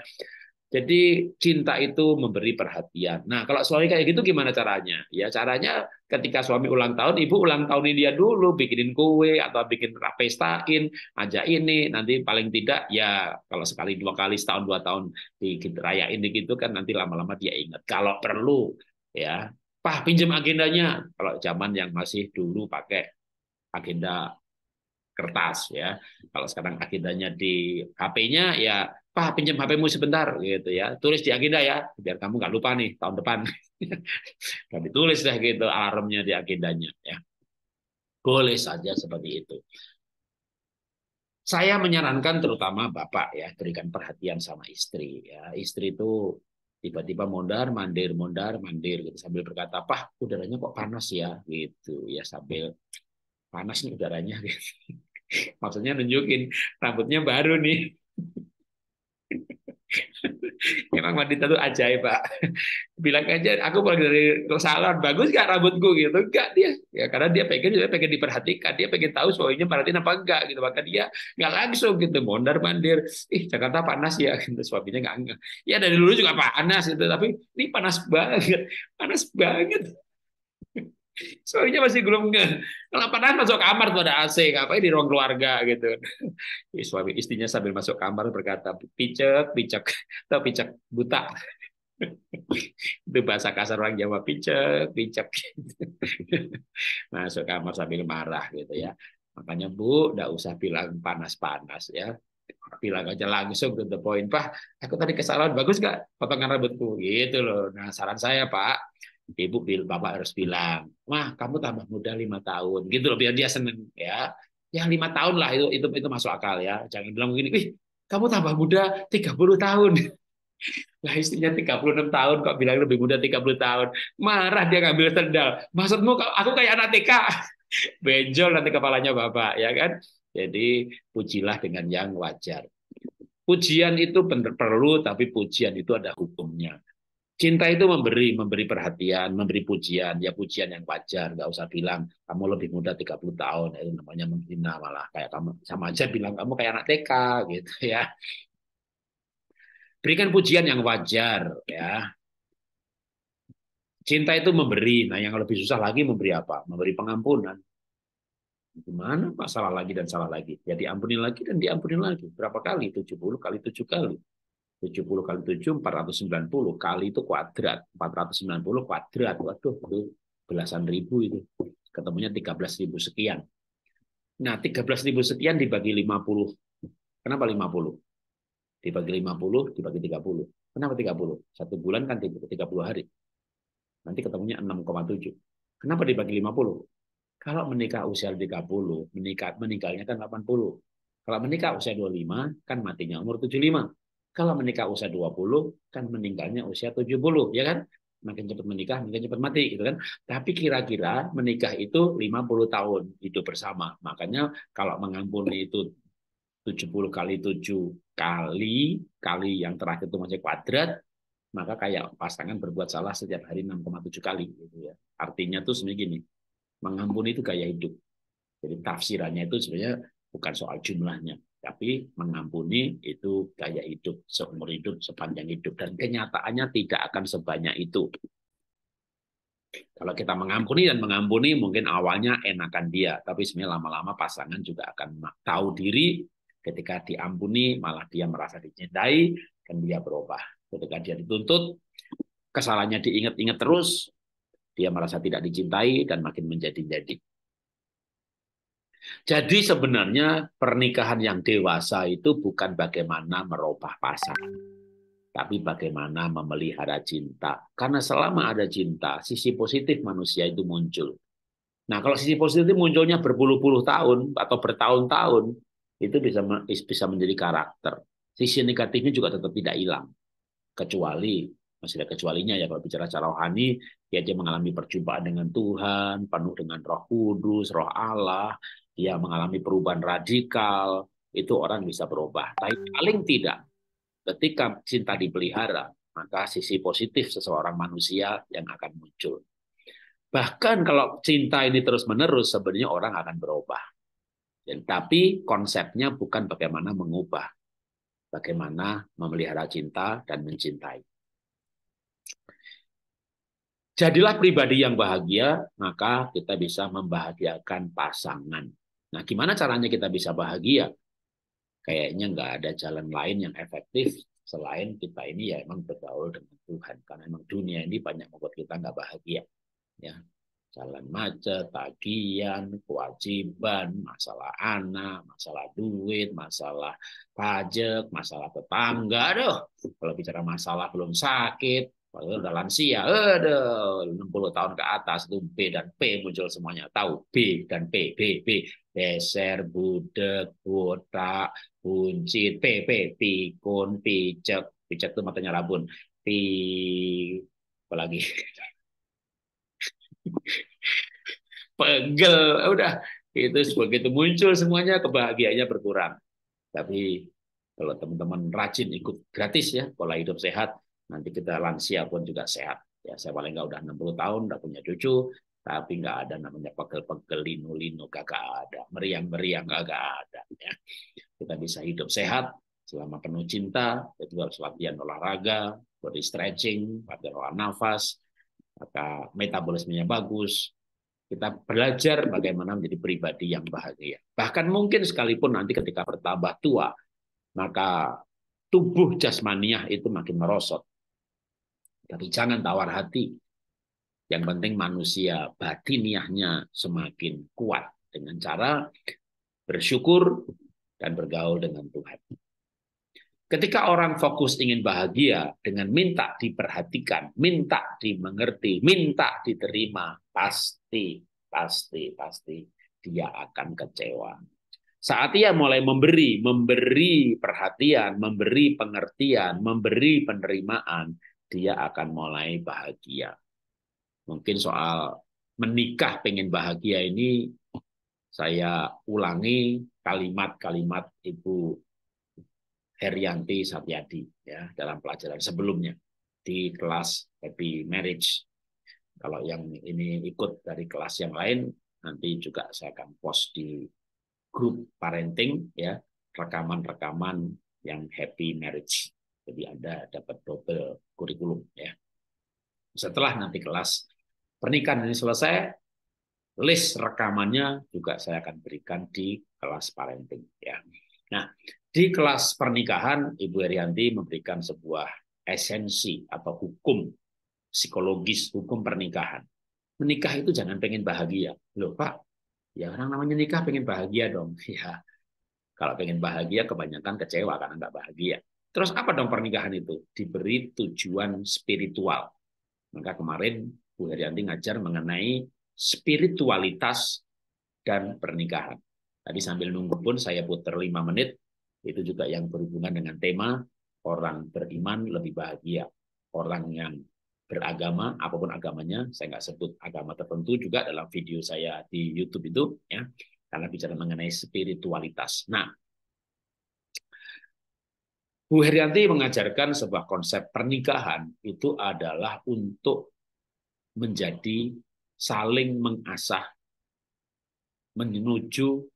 S1: jadi cinta itu memberi perhatian nah kalau suami kayak gitu gimana caranya ya caranya ketika suami ulang tahun, ibu ulang tahun dia dulu, bikinin kue atau bikin pestain, aja ini, nanti paling tidak ya kalau sekali dua kali setahun dua tahun dikit rayain gitu kan nanti lama-lama dia ingat. Kalau perlu ya, pah pinjam agendanya. Kalau zaman yang masih dulu pakai agenda kertas ya. Kalau sekarang agendanya di HP-nya ya Pak, pinjam HP-mu sebentar gitu ya. Tulis di agenda ya, biar kamu nggak lupa nih tahun depan. Dan ditulis deh gitu alarmnya di agendanya ya. Boleh saja seperti itu. Saya menyarankan terutama Bapak ya, berikan perhatian sama istri ya. Istri itu tiba-tiba mondar, mandir, mondar, mandir gitu sambil berkata, "Pah, udaranya kok panas ya." gitu ya sambil panas nih udaranya gitu. Maksudnya nunjukin rambutnya baru nih Emang wanita tuh ajaib, Pak. Bilang aja, aku pulang dari salon, bagus gak rambutku gitu? Enggak dia. Ya karena dia pengen juga pengen diperhatikan, dia pengen tahu suaminya perhatiin apa enggak gitu. Maka dia nggak langsung gitu mondar mandir. Ih Jakarta panas ya, gitu. suaminya nggak Ya dari dulu juga panas itu, tapi ini panas banget, panas banget soalnya masih belum nge. Kalau panas masuk kamar tuh ada AC, ngapain di ruang keluarga gitu. Suami istrinya sambil masuk kamar berkata, picek, picek, atau picek buta. itu bahasa kasar orang Jawa picek, picek. masuk kamar sambil marah gitu ya. Makanya Bu, nggak usah bilang panas-panas ya bilang aja langsung to the point, Pak, aku tadi kesalahan, bagus gak potongan rambutku? Gitu loh. Nah, saran saya, Pak, ibu bil, bapak harus bilang wah kamu tambah muda lima tahun gitu loh biar dia seneng ya ya lima tahun lah itu itu itu masuk akal ya jangan bilang begini wih kamu tambah muda 30 tahun lah istrinya 36 tahun kok bilang lebih muda 30 tahun marah dia ngambil sendal maksudmu aku kayak anak TK benjol nanti kepalanya bapak ya kan jadi pujilah dengan yang wajar pujian itu perlu tapi pujian itu ada hukumnya Cinta itu memberi, memberi perhatian, memberi pujian, ya pujian yang wajar, nggak usah bilang kamu lebih muda 30 tahun, itu namanya menghina malah kayak kamu sama aja bilang kamu kayak anak TK gitu ya. Berikan pujian yang wajar ya. Cinta itu memberi, nah yang lebih susah lagi memberi apa? Memberi pengampunan. Gimana Pak salah lagi dan salah lagi? Ya diampuni lagi dan diampuni lagi. Berapa kali? 70 kali 7 kali. 70 kali 7, 490 kali itu kuadrat. 490 kuadrat, waduh itu belasan ribu itu. Ketemunya 13 ribu sekian. Nah, 13 ribu sekian dibagi 50. Kenapa 50? Dibagi 50, dibagi 30. Kenapa 30? Satu bulan kan 30 hari. Nanti ketemunya 6,7. Kenapa dibagi 50? Kalau menikah usia 30, menikah meninggalnya kan 80. Kalau menikah usia 25, kan matinya umur 75. Kalau menikah usia 20, kan meninggalnya usia 70, ya kan? Makin cepat menikah, makin cepat mati, gitu kan? Tapi kira-kira menikah itu 50 tahun hidup bersama. Makanya kalau mengampuni itu 70 kali 7 kali, kali yang terakhir itu masih kuadrat, maka kayak pasangan berbuat salah setiap hari 6,7 kali. Gitu ya. Artinya tuh sebenarnya gini, mengampuni itu gaya hidup. Jadi tafsirannya itu sebenarnya bukan soal jumlahnya, tapi mengampuni itu gaya hidup seumur hidup sepanjang hidup dan kenyataannya tidak akan sebanyak itu kalau kita mengampuni dan mengampuni mungkin awalnya enakan dia tapi sebenarnya lama-lama pasangan juga akan tahu diri ketika diampuni malah dia merasa dicintai dan dia berubah ketika dia dituntut kesalahannya diingat-ingat terus dia merasa tidak dicintai dan makin menjadi-jadi jadi sebenarnya pernikahan yang dewasa itu bukan bagaimana merubah pasangan, tapi bagaimana memelihara cinta. Karena selama ada cinta, sisi positif manusia itu muncul. Nah, kalau sisi positif munculnya berpuluh-puluh tahun atau bertahun-tahun, itu bisa bisa menjadi karakter. Sisi negatifnya juga tetap tidak hilang. Kecuali masih ada kecualinya ya kalau bicara secara rohani ya dia mengalami perjumpaan dengan Tuhan penuh dengan Roh Kudus, Roh Allah Ya mengalami perubahan radikal, itu orang bisa berubah. Tapi hmm. paling tidak, ketika cinta dipelihara, maka sisi positif seseorang manusia yang akan muncul. Bahkan kalau cinta ini terus-menerus, sebenarnya orang akan berubah. Dan, tapi konsepnya bukan bagaimana mengubah, bagaimana memelihara cinta dan mencintai. Jadilah pribadi yang bahagia, maka kita bisa membahagiakan pasangan. Nah, gimana caranya kita bisa bahagia? Kayaknya nggak ada jalan lain yang efektif selain kita ini ya emang bergaul dengan Tuhan. Karena emang dunia ini banyak membuat kita nggak bahagia. Ya, jalan macet, tagihan, kewajiban, masalah anak, masalah duit, masalah pajak, masalah tetangga, aduh. Kalau bicara masalah belum sakit, dalam udah lansia, aduh, 60 tahun ke atas itu B dan P muncul semuanya. Tahu B dan P, B, B. Deser, budek, botak, buncit, P, P, pikun, picek. Picek itu matanya rabun. P, apa lagi? Pegel, udah. Itu begitu muncul semuanya, kebahagiaannya berkurang. Tapi kalau teman-teman rajin ikut gratis ya, pola hidup sehat, Nanti kita lansia pun juga sehat. Ya, saya paling nggak udah 60 tahun, nggak punya cucu, tapi nggak ada namanya pegel-pegel linu-linu kagak ada meriang-meriang kagak ada ya kita bisa hidup sehat selama penuh cinta itu harus latihan olahraga body stretching latihan olah nafas maka metabolismenya bagus kita belajar bagaimana menjadi pribadi yang bahagia bahkan mungkin sekalipun nanti ketika bertambah tua maka tubuh jasmaniah itu makin merosot tapi jangan tawar hati. Yang penting manusia batiniahnya semakin kuat dengan cara bersyukur dan bergaul dengan Tuhan. Ketika orang fokus ingin bahagia dengan minta diperhatikan, minta dimengerti, minta diterima, pasti, pasti, pasti dia akan kecewa. Saat ia mulai memberi, memberi perhatian, memberi pengertian, memberi penerimaan, dia akan mulai bahagia. Mungkin soal menikah pengen bahagia ini saya ulangi kalimat-kalimat Ibu Herianti Satyadi ya dalam pelajaran sebelumnya di kelas Happy Marriage. Kalau yang ini ikut dari kelas yang lain nanti juga saya akan post di grup parenting ya rekaman-rekaman yang happy marriage. Jadi Anda dapat double kurikulum ya. Setelah nanti kelas pernikahan ini selesai, list rekamannya juga saya akan berikan di kelas parenting ya. Nah, di kelas pernikahan Ibu Herianti memberikan sebuah esensi atau hukum psikologis hukum pernikahan. Menikah itu jangan pengen bahagia. Loh, Pak, ya orang namanya nikah pengen bahagia dong. Ya, kalau pengen bahagia kebanyakan kecewa karena nggak bahagia. Terus apa dong pernikahan itu? Diberi tujuan spiritual. Maka kemarin Bu Herianti ngajar mengenai spiritualitas dan pernikahan. Tadi sambil nunggu pun saya putar lima menit, itu juga yang berhubungan dengan tema orang beriman lebih bahagia. Orang yang beragama, apapun agamanya, saya nggak sebut agama tertentu juga dalam video saya di YouTube itu, ya karena bicara mengenai spiritualitas. Nah, Bu Herianti mengajarkan sebuah konsep pernikahan itu adalah untuk menjadi saling mengasah menuju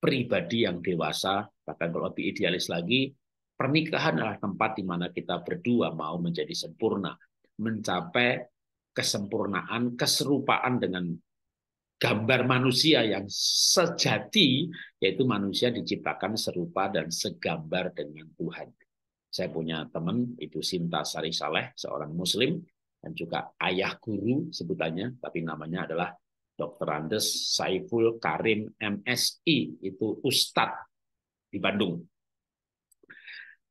S1: pribadi yang dewasa, bahkan kalau lebih idealis lagi, pernikahan adalah tempat di mana kita berdua mau menjadi sempurna, mencapai kesempurnaan, keserupaan dengan gambar manusia yang sejati, yaitu manusia diciptakan serupa dan segambar dengan Tuhan. Saya punya teman, itu Sinta Sari Saleh, seorang Muslim, dan juga ayah guru sebutannya, tapi namanya adalah Dr. Andes Saiful Karim MSI, itu Ustadz di Bandung.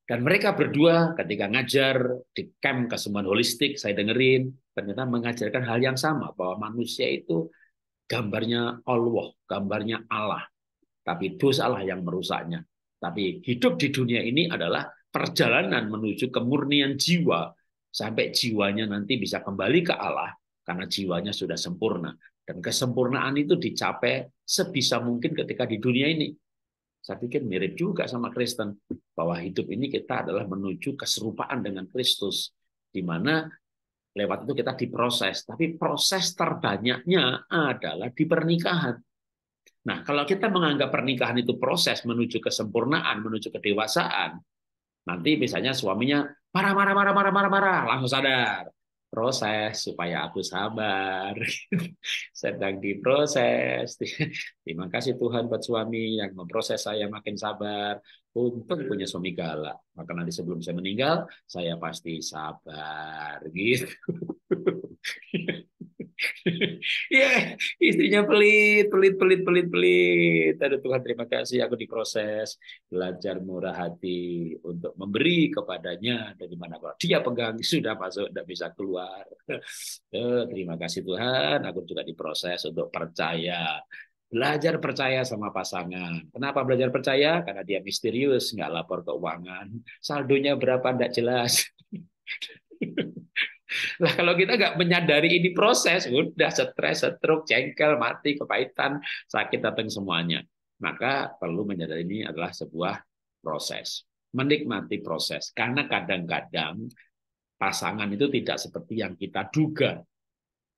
S1: Dan mereka berdua ketika ngajar di camp kesembuhan holistik, saya dengerin, ternyata mengajarkan hal yang sama, bahwa manusia itu gambarnya Allah, gambarnya Allah. Tapi dosa Allah yang merusaknya. Tapi hidup di dunia ini adalah perjalanan menuju kemurnian jiwa sampai jiwanya nanti bisa kembali ke Allah karena jiwanya sudah sempurna dan kesempurnaan itu dicapai sebisa mungkin ketika di dunia ini. Saya pikir mirip juga sama Kristen bahwa hidup ini kita adalah menuju keserupaan dengan Kristus di mana Lewat itu kita diproses, tapi proses terbanyaknya adalah di pernikahan. Nah, kalau kita menganggap pernikahan itu proses menuju kesempurnaan, menuju kedewasaan, nanti misalnya suaminya marah, marah, marah, marah, marah, marah, langsung sadar proses supaya aku sabar sedang diproses terima kasih Tuhan buat suami yang memproses saya makin sabar Untung punya suami galak. Maka nah, nanti sebelum saya meninggal, saya pasti sabar. Gitu. ya, yeah, istrinya pelit, pelit, pelit, pelit, pelit. Ada Tuhan, terima kasih aku diproses, belajar murah hati untuk memberi kepadanya dari mana kalau dia pegang sudah masuk, tidak bisa keluar. Eh, terima kasih Tuhan, aku juga diproses untuk percaya Belajar percaya sama pasangan. Kenapa belajar percaya? Karena dia misterius, nggak lapor keuangan. Saldonya berapa, nggak jelas. lah kalau kita nggak menyadari ini proses, udah stres, stroke, jengkel, mati, kepahitan, sakit, datang semuanya. Maka perlu menyadari ini adalah sebuah proses. Menikmati proses. Karena kadang-kadang pasangan itu tidak seperti yang kita duga.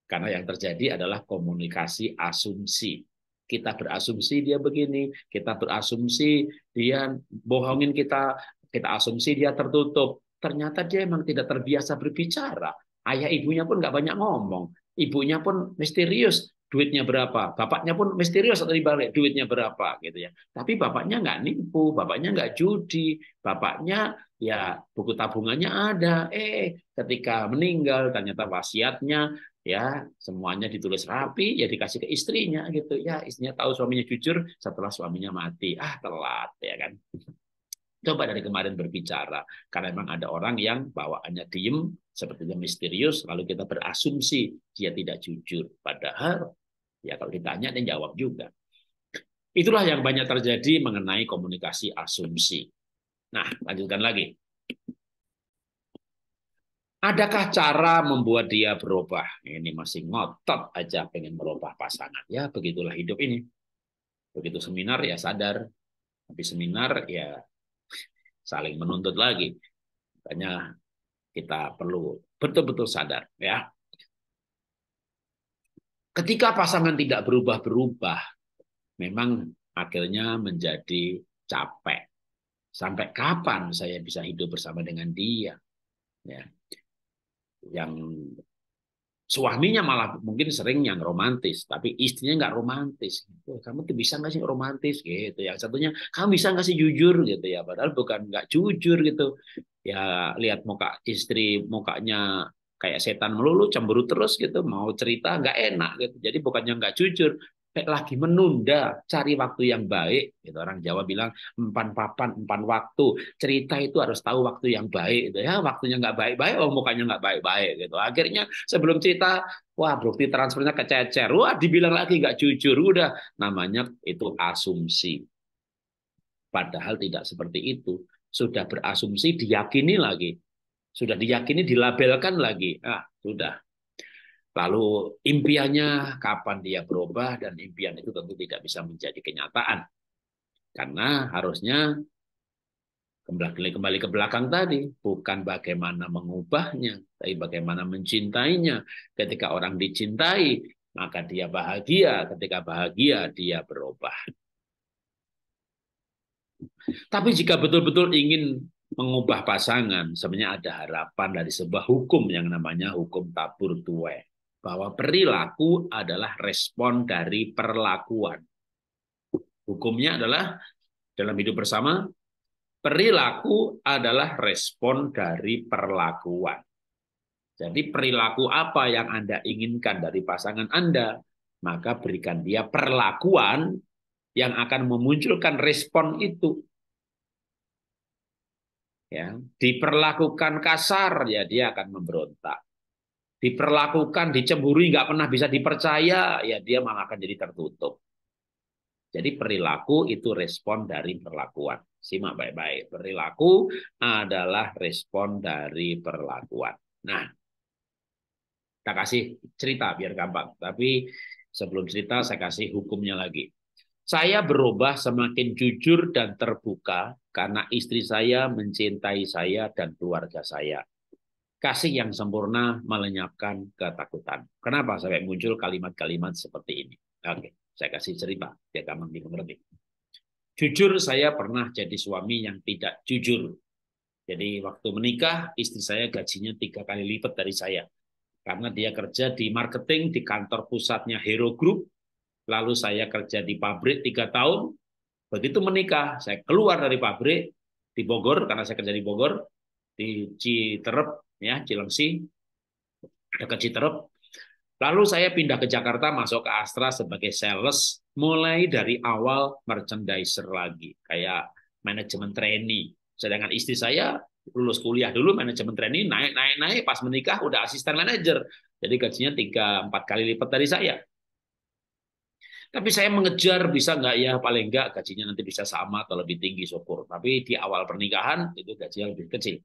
S1: Karena yang terjadi adalah komunikasi asumsi kita berasumsi dia begini, kita berasumsi dia bohongin kita, kita asumsi dia tertutup. Ternyata dia memang tidak terbiasa berbicara. Ayah ibunya pun nggak banyak ngomong. Ibunya pun misterius, duitnya berapa. Bapaknya pun misterius atau dibalik duitnya berapa gitu ya. Tapi bapaknya nggak nipu, bapaknya nggak judi, bapaknya ya buku tabungannya ada. Eh, ketika meninggal ternyata wasiatnya ya semuanya ditulis rapi ya dikasih ke istrinya gitu ya istrinya tahu suaminya jujur setelah suaminya mati ah telat ya kan coba dari kemarin berbicara karena memang ada orang yang bawaannya diem sepertinya misterius lalu kita berasumsi dia tidak jujur padahal ya kalau ditanya dia jawab juga itulah yang banyak terjadi mengenai komunikasi asumsi nah lanjutkan lagi Adakah cara membuat dia berubah? Ini masih ngotot aja pengen merubah pasangan. Ya begitulah hidup ini. Begitu seminar ya sadar. tapi seminar ya saling menuntut lagi. Makanya kita perlu betul-betul sadar ya. Ketika pasangan tidak berubah-berubah, memang akhirnya menjadi capek. Sampai kapan saya bisa hidup bersama dengan dia? Ya, yang suaminya malah mungkin sering yang romantis, tapi istrinya nggak romantis. Gitu. Kamu tuh bisa nggak sih romantis gitu? Yang satunya kamu bisa nggak sih jujur gitu ya? Padahal bukan nggak jujur gitu. Ya lihat muka istri mukanya kayak setan melulu cemburu terus gitu mau cerita nggak enak gitu jadi bukannya nggak jujur pek lagi menunda, cari waktu yang baik. Gitu. Orang Jawa bilang empan papan, empan waktu. Cerita itu harus tahu waktu yang baik. Gitu. Ya, waktunya nggak baik-baik, oh mukanya nggak baik-baik. Gitu. Akhirnya sebelum cerita, wah bukti transfernya kececer, wah dibilang lagi nggak jujur, udah namanya itu asumsi. Padahal tidak seperti itu. Sudah berasumsi, diyakini lagi. Sudah diyakini, dilabelkan lagi. Ah, sudah. Lalu impiannya kapan dia berubah dan impian itu tentu tidak bisa menjadi kenyataan. Karena harusnya kembali kembali ke belakang tadi, bukan bagaimana mengubahnya, tapi bagaimana mencintainya. Ketika orang dicintai, maka dia bahagia, ketika bahagia dia berubah. Tapi jika betul-betul ingin mengubah pasangan, sebenarnya ada harapan dari sebuah hukum yang namanya hukum tabur tuai bahwa perilaku adalah respon dari perlakuan. Hukumnya adalah dalam hidup bersama, perilaku adalah respon dari perlakuan. Jadi perilaku apa yang Anda inginkan dari pasangan Anda, maka berikan dia perlakuan yang akan memunculkan respon itu. Ya, diperlakukan kasar ya dia akan memberontak diperlakukan, dicemburi, nggak pernah bisa dipercaya, ya dia malah akan jadi tertutup. Jadi perilaku itu respon dari perlakuan. Simak baik-baik. Perilaku adalah respon dari perlakuan. Nah, kita kasih cerita biar gampang. Tapi sebelum cerita saya kasih hukumnya lagi. Saya berubah semakin jujur dan terbuka karena istri saya mencintai saya dan keluarga saya kasih yang sempurna melenyapkan ketakutan. Kenapa sampai muncul kalimat-kalimat seperti ini? Oke, saya kasih cerita, biar gampang mengerti. Jujur, saya pernah jadi suami yang tidak jujur. Jadi waktu menikah, istri saya gajinya tiga kali lipat dari saya. Karena dia kerja di marketing di kantor pusatnya Hero Group, lalu saya kerja di pabrik tiga tahun. Begitu menikah, saya keluar dari pabrik di Bogor, karena saya kerja di Bogor, di Citerep ya Cilengsi dekat Citerep. Lalu saya pindah ke Jakarta masuk ke Astra sebagai sales mulai dari awal merchandiser lagi kayak manajemen trainee. Sedangkan istri saya lulus kuliah dulu manajemen trainee naik naik naik pas menikah udah asisten manager, Jadi gajinya tiga empat kali lipat dari saya. Tapi saya mengejar bisa nggak ya paling nggak gajinya nanti bisa sama atau lebih tinggi syukur. Tapi di awal pernikahan itu gajinya lebih kecil.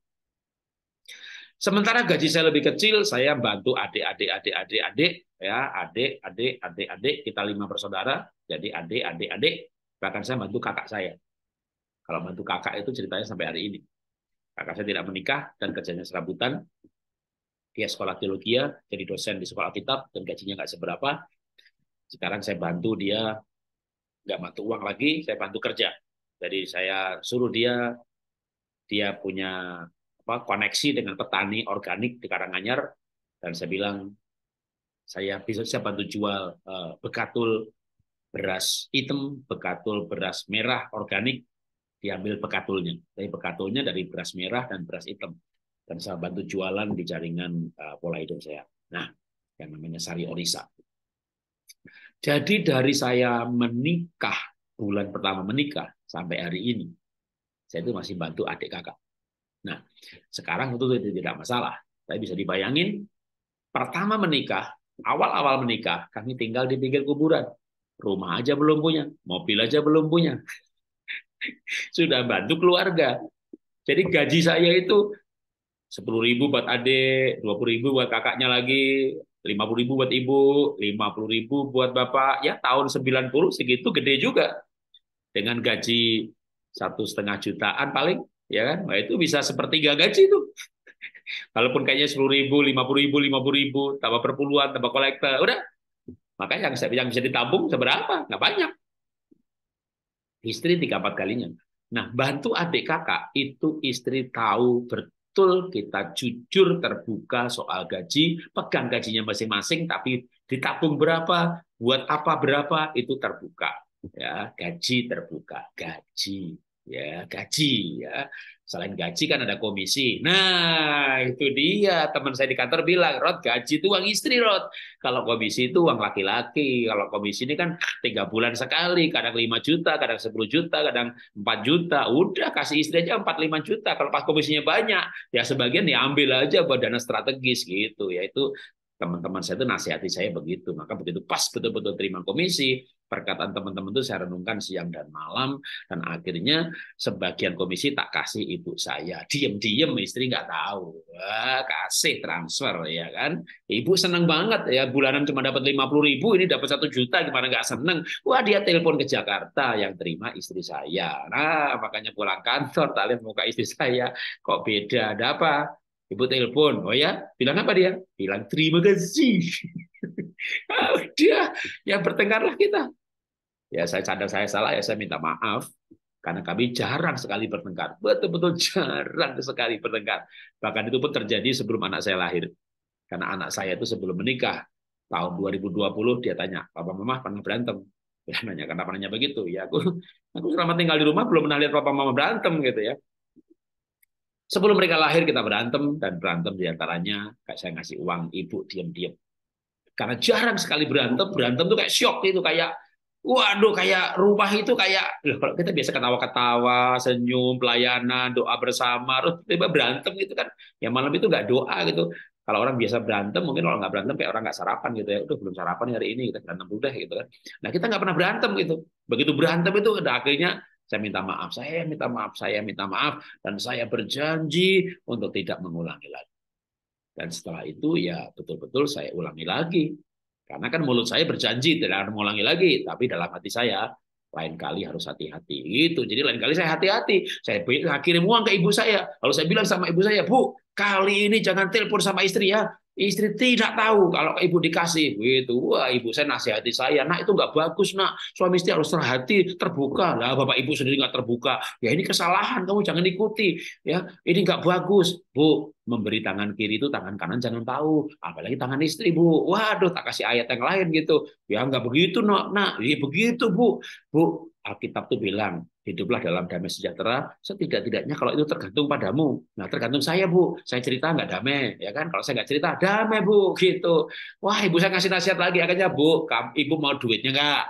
S1: Sementara gaji saya lebih kecil, saya bantu adik-adik, adik-adik, adik, ya adik, adik, adik, adik. Kita lima bersaudara, jadi adik, adik, adik. Bahkan saya bantu kakak saya. Kalau bantu kakak itu ceritanya sampai hari ini. Kakak saya tidak menikah dan kerjanya serabutan. Dia sekolah teologi, jadi dosen di sekolah kitab dan gajinya nggak seberapa. Sekarang saya bantu dia nggak bantu uang lagi, saya bantu kerja. Jadi saya suruh dia, dia punya apa, koneksi dengan petani organik di Karanganyar dan saya bilang saya bisa saya bantu jual uh, bekatul beras hitam, bekatul beras merah organik diambil bekatulnya. Jadi bekatulnya dari beras merah dan beras hitam dan saya bantu jualan di jaringan uh, pola hidup saya. Nah, yang namanya Sari Orisa. Jadi dari saya menikah bulan pertama menikah sampai hari ini, saya itu masih bantu adik kakak. Nah, sekarang itu tidak masalah. Tapi bisa dibayangin, pertama menikah, awal-awal menikah, kami tinggal di pinggir kuburan. Rumah aja belum punya, mobil aja belum punya. Sudah bantu keluarga. Jadi gaji saya itu 10 ribu buat adik, 20 ribu buat kakaknya lagi, 50 ribu buat ibu, 50 ribu buat bapak. Ya tahun 90 segitu gede juga. Dengan gaji satu setengah jutaan paling ya kan? Nah, itu bisa sepertiga gaji itu. Walaupun kayaknya sepuluh ribu, lima puluh ribu, lima puluh ribu, tambah perpuluhan, tambah kolektor, udah. Makanya yang bisa, yang bisa ditabung seberapa? Nggak banyak. Istri tiga empat kalinya. Nah, bantu adik kakak itu istri tahu betul kita jujur terbuka soal gaji, pegang gajinya masing-masing, tapi ditabung berapa, buat apa berapa itu terbuka. Ya, gaji terbuka, gaji ya gaji ya selain gaji kan ada komisi nah itu dia teman saya di kantor bilang rot gaji itu uang istri rot kalau komisi itu uang laki-laki kalau komisi ini kan tiga bulan sekali kadang 5 juta kadang 10 juta kadang 4 juta udah kasih istri aja empat lima juta kalau pas komisinya banyak ya sebagian diambil aja buat dana strategis gitu ya itu teman-teman saya itu nasihati saya begitu maka begitu pas betul-betul terima komisi perkataan teman-teman itu saya renungkan siang dan malam dan akhirnya sebagian komisi tak kasih ibu saya diem-diem istri nggak tahu Wah, kasih transfer ya kan ibu seneng banget ya bulanan cuma dapat lima puluh ribu ini dapat satu juta gimana nggak seneng wah dia telepon ke Jakarta yang terima istri saya nah makanya pulang kantor tali muka istri saya kok beda ada apa ibu telepon oh ya bilang apa dia bilang terima kasih Ah, dia ya bertengkarlah kita. Ya saya sadar saya salah ya saya minta maaf karena kami jarang sekali bertengkar, betul-betul jarang sekali bertengkar. Bahkan itu pun terjadi sebelum anak saya lahir. Karena anak saya itu sebelum menikah tahun 2020 dia tanya, "Papa Mama pernah berantem?" Ya nanya, "Kenapa nanya begitu?" Ya aku aku selama tinggal di rumah belum pernah lihat papa mama berantem gitu ya. Sebelum mereka lahir kita berantem dan berantem diantaranya kayak saya ngasih uang ibu diam-diam. Karena jarang sekali berantem, berantem tuh kayak shock itu kayak waduh kayak rumah itu kayak loh, kalau kita biasa ketawa-ketawa, senyum, pelayanan, doa bersama, terus tiba-tiba berantem gitu kan. Ya malam itu nggak doa gitu. Kalau orang biasa berantem, mungkin kalau nggak berantem kayak orang nggak sarapan gitu ya. Udah belum sarapan hari ini, kita berantem udah gitu kan. Nah kita nggak pernah berantem gitu. Begitu berantem itu akhirnya saya minta maaf, saya minta maaf, saya minta maaf, dan saya berjanji untuk tidak mengulangi lagi. Dan setelah itu ya betul-betul saya ulangi lagi. Karena kan mulut saya berjanji tidak akan mengulangi lagi, tapi dalam hati saya lain kali harus hati-hati gitu. Jadi lain kali saya hati-hati. Saya kirim uang ke ibu saya. Lalu saya bilang sama ibu saya, "Bu, kali ini jangan telepon sama istri ya. Istri tidak tahu kalau ibu dikasih itu, wah ibu saya nasihati saya, nak itu nggak bagus nak, suami istri harus terhati, terbuka. Lah bapak ibu sendiri nggak terbuka, ya ini kesalahan, kamu jangan ikuti, ya ini nggak bagus, bu. Memberi tangan kiri itu tangan kanan jangan tahu, apalagi tangan istri bu. Waduh, tak kasih ayat yang lain gitu. Ya nggak begitu nak, nak, ya begitu bu, bu. Alkitab tuh bilang hiduplah dalam damai sejahtera setidak-tidaknya kalau itu tergantung padamu nah tergantung saya bu saya cerita nggak damai ya kan kalau saya nggak cerita damai bu gitu wah ibu saya ngasih nasihat lagi akhirnya bu ibu mau duitnya nggak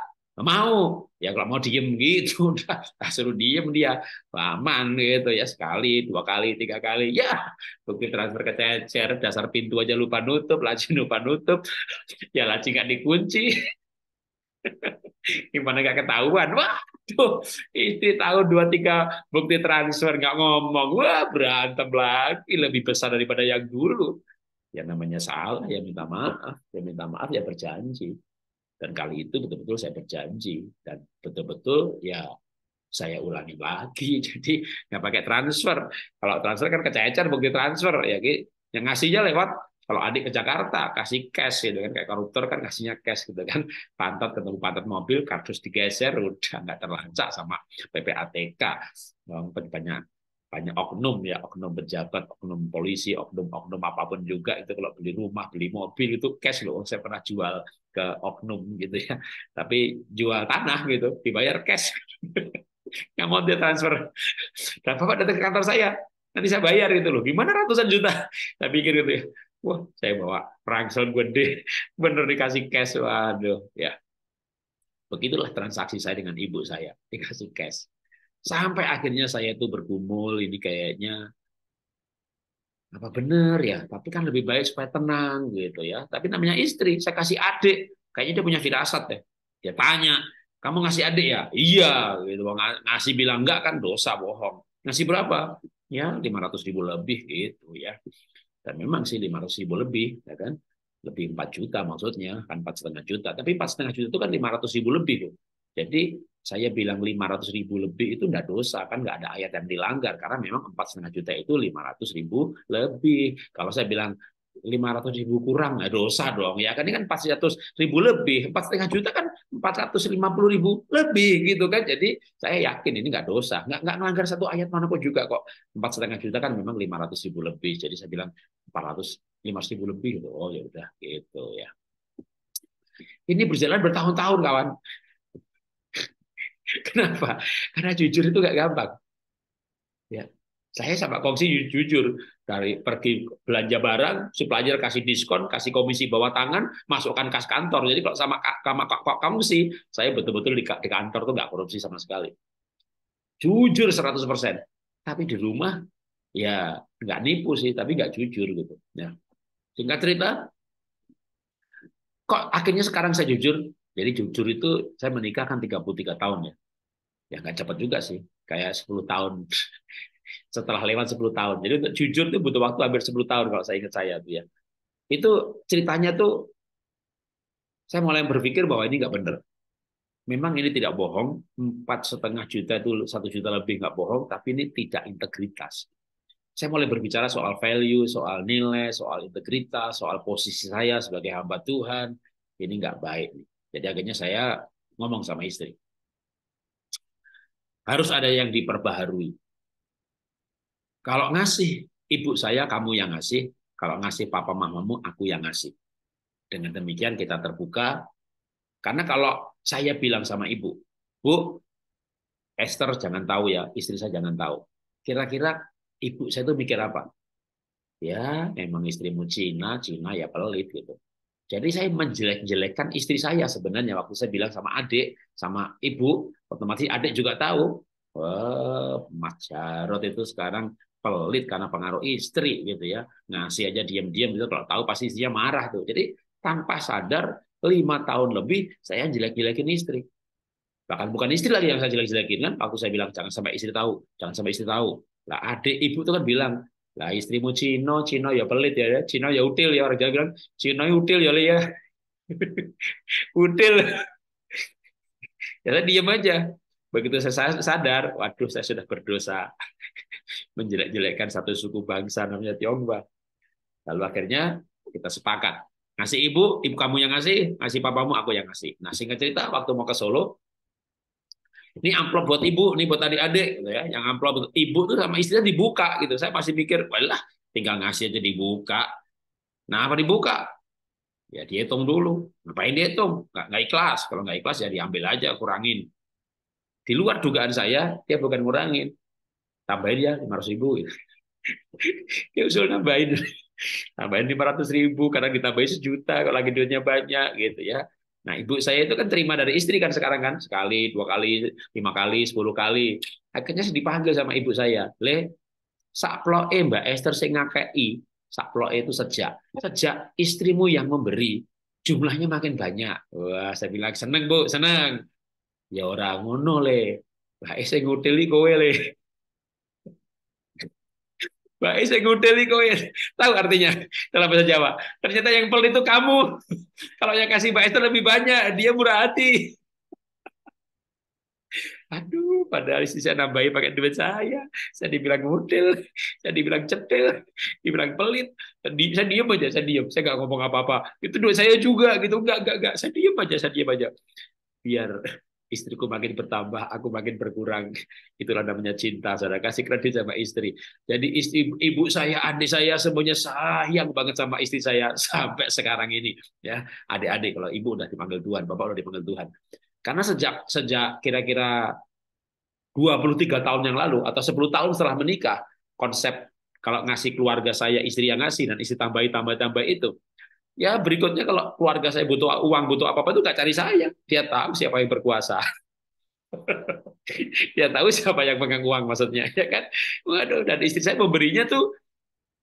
S1: mau ya kalau mau diem gitu udah suruh diem dia aman gitu ya sekali dua kali tiga kali ya bukti transfer ke cecer dasar pintu aja lupa nutup laci lupa nutup ya laci nggak dikunci Gimana nggak ketahuan? Waduh, istri tahu dua tiga bukti transfer nggak ngomong. Wah berantem lagi lebih besar daripada yang dulu. Ya namanya salah, ya minta maaf, ya minta maaf, ya berjanji. Dan kali itu betul-betul saya berjanji dan betul-betul ya saya ulangi lagi. Jadi nggak pakai transfer. Kalau transfer kan kececer bukti transfer ya yang ngasihnya lewat kalau adik ke Jakarta kasih cash gitu kan kayak koruptor kan kasihnya cash gitu kan. Pantat ketemu pantat mobil kardus digeser udah nggak terlancar sama PPATK. Banyak banyak oknum ya oknum pejabat oknum polisi oknum oknum apapun juga itu kalau beli rumah beli mobil itu cash loh saya pernah jual ke oknum gitu ya tapi jual tanah gitu dibayar cash nggak mau dia transfer dan bapak datang ke kantor saya nanti saya bayar gitu loh gimana ratusan juta saya pikir gitu ya Wah, saya bawa ransel gede, bener dikasih cash. Waduh, ya. Begitulah transaksi saya dengan ibu saya, dikasih cash. Sampai akhirnya saya tuh bergumul, ini kayaknya apa benar ya? Tapi kan lebih baik supaya tenang gitu ya. Tapi namanya istri, saya kasih adik. Kayaknya dia punya firasat deh. Dia tanya, kamu ngasih adik ya? Iya, gitu. Ngasih bilang enggak kan dosa, bohong. Ngasih berapa? Ya, 500 ribu lebih gitu ya. Dan memang sih 500 ribu lebih, ya kan? Lebih 4 juta maksudnya, kan 4 setengah juta. Tapi 4 setengah juta itu kan 500 ribu lebih. Tuh. Jadi saya bilang 500 ribu lebih itu nggak dosa, kan nggak ada ayat yang dilanggar. Karena memang 4 setengah juta itu 500 ribu lebih. Kalau saya bilang 500 ribu kurang nggak dosa dong ya kan ini kan 400 ribu lebih empat setengah juta kan 450 ribu lebih gitu kan jadi saya yakin ini nggak dosa nggak nggak melanggar satu ayat mana manapun juga kok empat setengah juta kan memang 500 ribu lebih jadi saya bilang 400 500 ribu lebih gitu oh ya udah gitu ya ini berjalan bertahun-tahun kawan kenapa karena jujur itu nggak gampang ya saya sama kongsi jujur dari pergi belanja barang, supplier kasih diskon, kasih komisi bawa tangan, masukkan kas kantor. Jadi kalau sama sama kamu sih, saya betul-betul di, di kantor tuh nggak korupsi sama sekali. Jujur 100%. Tapi di rumah ya nggak nipu sih, tapi nggak jujur gitu. Ya. Singkat cerita, kok akhirnya sekarang saya jujur. Jadi jujur itu saya menikah kan 33 tahun ya. Ya nggak cepat juga sih, kayak 10 tahun setelah lewat 10 tahun. Jadi untuk jujur itu butuh waktu hampir 10 tahun kalau saya ingat saya itu ya. Itu ceritanya tuh saya mulai berpikir bahwa ini nggak benar. Memang ini tidak bohong, empat setengah juta itu satu juta lebih nggak bohong, tapi ini tidak integritas. Saya mulai berbicara soal value, soal nilai, soal integritas, soal posisi saya sebagai hamba Tuhan. Ini nggak baik Jadi akhirnya saya ngomong sama istri. Harus ada yang diperbaharui. Kalau ngasih ibu saya, kamu yang ngasih. Kalau ngasih papa mamamu, aku yang ngasih. Dengan demikian kita terbuka. Karena kalau saya bilang sama ibu, Bu, Esther jangan tahu ya, istri saya jangan tahu. Kira-kira ibu saya itu mikir apa? Ya, emang istrimu Cina, Cina ya pelit gitu. Jadi saya menjelek-jelekkan istri saya sebenarnya waktu saya bilang sama adik, sama ibu, otomatis adik juga tahu. Wah, Mas Jarot itu sekarang pelit karena pengaruh istri gitu ya ngasih aja diam-diam gitu kalau tahu pasti istrinya marah tuh jadi tanpa sadar lima tahun lebih saya jelek-jelekin istri bahkan bukan istri lagi yang saya jelek-jelekin kan aku saya bilang jangan sampai istri tahu jangan sampai istri tahu lah adik ibu tuh kan bilang lah istrimu Cino Cino ya pelit ya, ya. Cino ya util ya orang Jawa bilang Cino ya util ya ya util ya diam aja Begitu saya sadar, waduh saya sudah berdosa menjelek-jelekkan satu suku bangsa namanya Tionghoa. Lalu akhirnya kita sepakat. Ngasih ibu, ibu kamu yang ngasih, ngasih papamu, aku yang ngasih. Nah singkat cerita, waktu mau ke Solo, ini amplop buat ibu, ini buat tadi adik gitu ya. Yang amplop buat ibu itu sama istrinya dibuka, gitu. Saya masih mikir, walah, tinggal ngasih aja dibuka. Nah, apa dibuka? Ya dihitung dulu. Ngapain dihitung? Nggak, nggak ikhlas. Kalau nggak ikhlas ya diambil aja, kurangin di luar dugaan saya dia bukan ngurangin tambahin ya lima ratus ribu dia usul nambahin tambahin lima ratus ribu karena ditambahin sejuta kalau lagi duitnya banyak gitu ya nah ibu saya itu kan terima dari istri kan sekarang kan sekali dua kali lima kali sepuluh kali akhirnya dipanggil sama ibu saya le e mbak Esther sing ngakei e itu sejak sejak istrimu yang memberi jumlahnya makin banyak wah saya bilang seneng bu seneng Ya orang ngono le. Bae sing ngutili kowe le. Bae sing ngutili kowe. Tahu artinya dalam bahasa Jawa. Ternyata yang pelit itu kamu. Kalau yang kasih bae itu lebih banyak, dia murah hati. Aduh, padahal istri saya nambahin pakai duit saya. Saya dibilang ngutil, saya dibilang cetil, dibilang pelit. saya diem aja, saya diem. Saya nggak ngomong apa-apa. Itu duit saya juga, gitu. Nggak, nggak, nggak. Saya diem aja, saya diem aja. Biar istriku makin bertambah, aku makin berkurang. Itulah namanya cinta. Saudara kasih kredit sama istri. Jadi istri, ibu saya, adik saya semuanya sayang banget sama istri saya sampai sekarang ini. Ya, adik-adik kalau ibu udah dipanggil Tuhan, bapak udah dipanggil Tuhan. Karena sejak sejak kira-kira 23 tahun yang lalu atau 10 tahun setelah menikah, konsep kalau ngasih keluarga saya istri yang ngasih dan istri tambahi tambah tambah itu Ya berikutnya kalau keluarga saya butuh uang, butuh apa-apa itu nggak cari saya. Dia tahu siapa yang berkuasa. Dia tahu siapa yang pegang uang maksudnya, ya kan? Waduh, dan istri saya memberinya tuh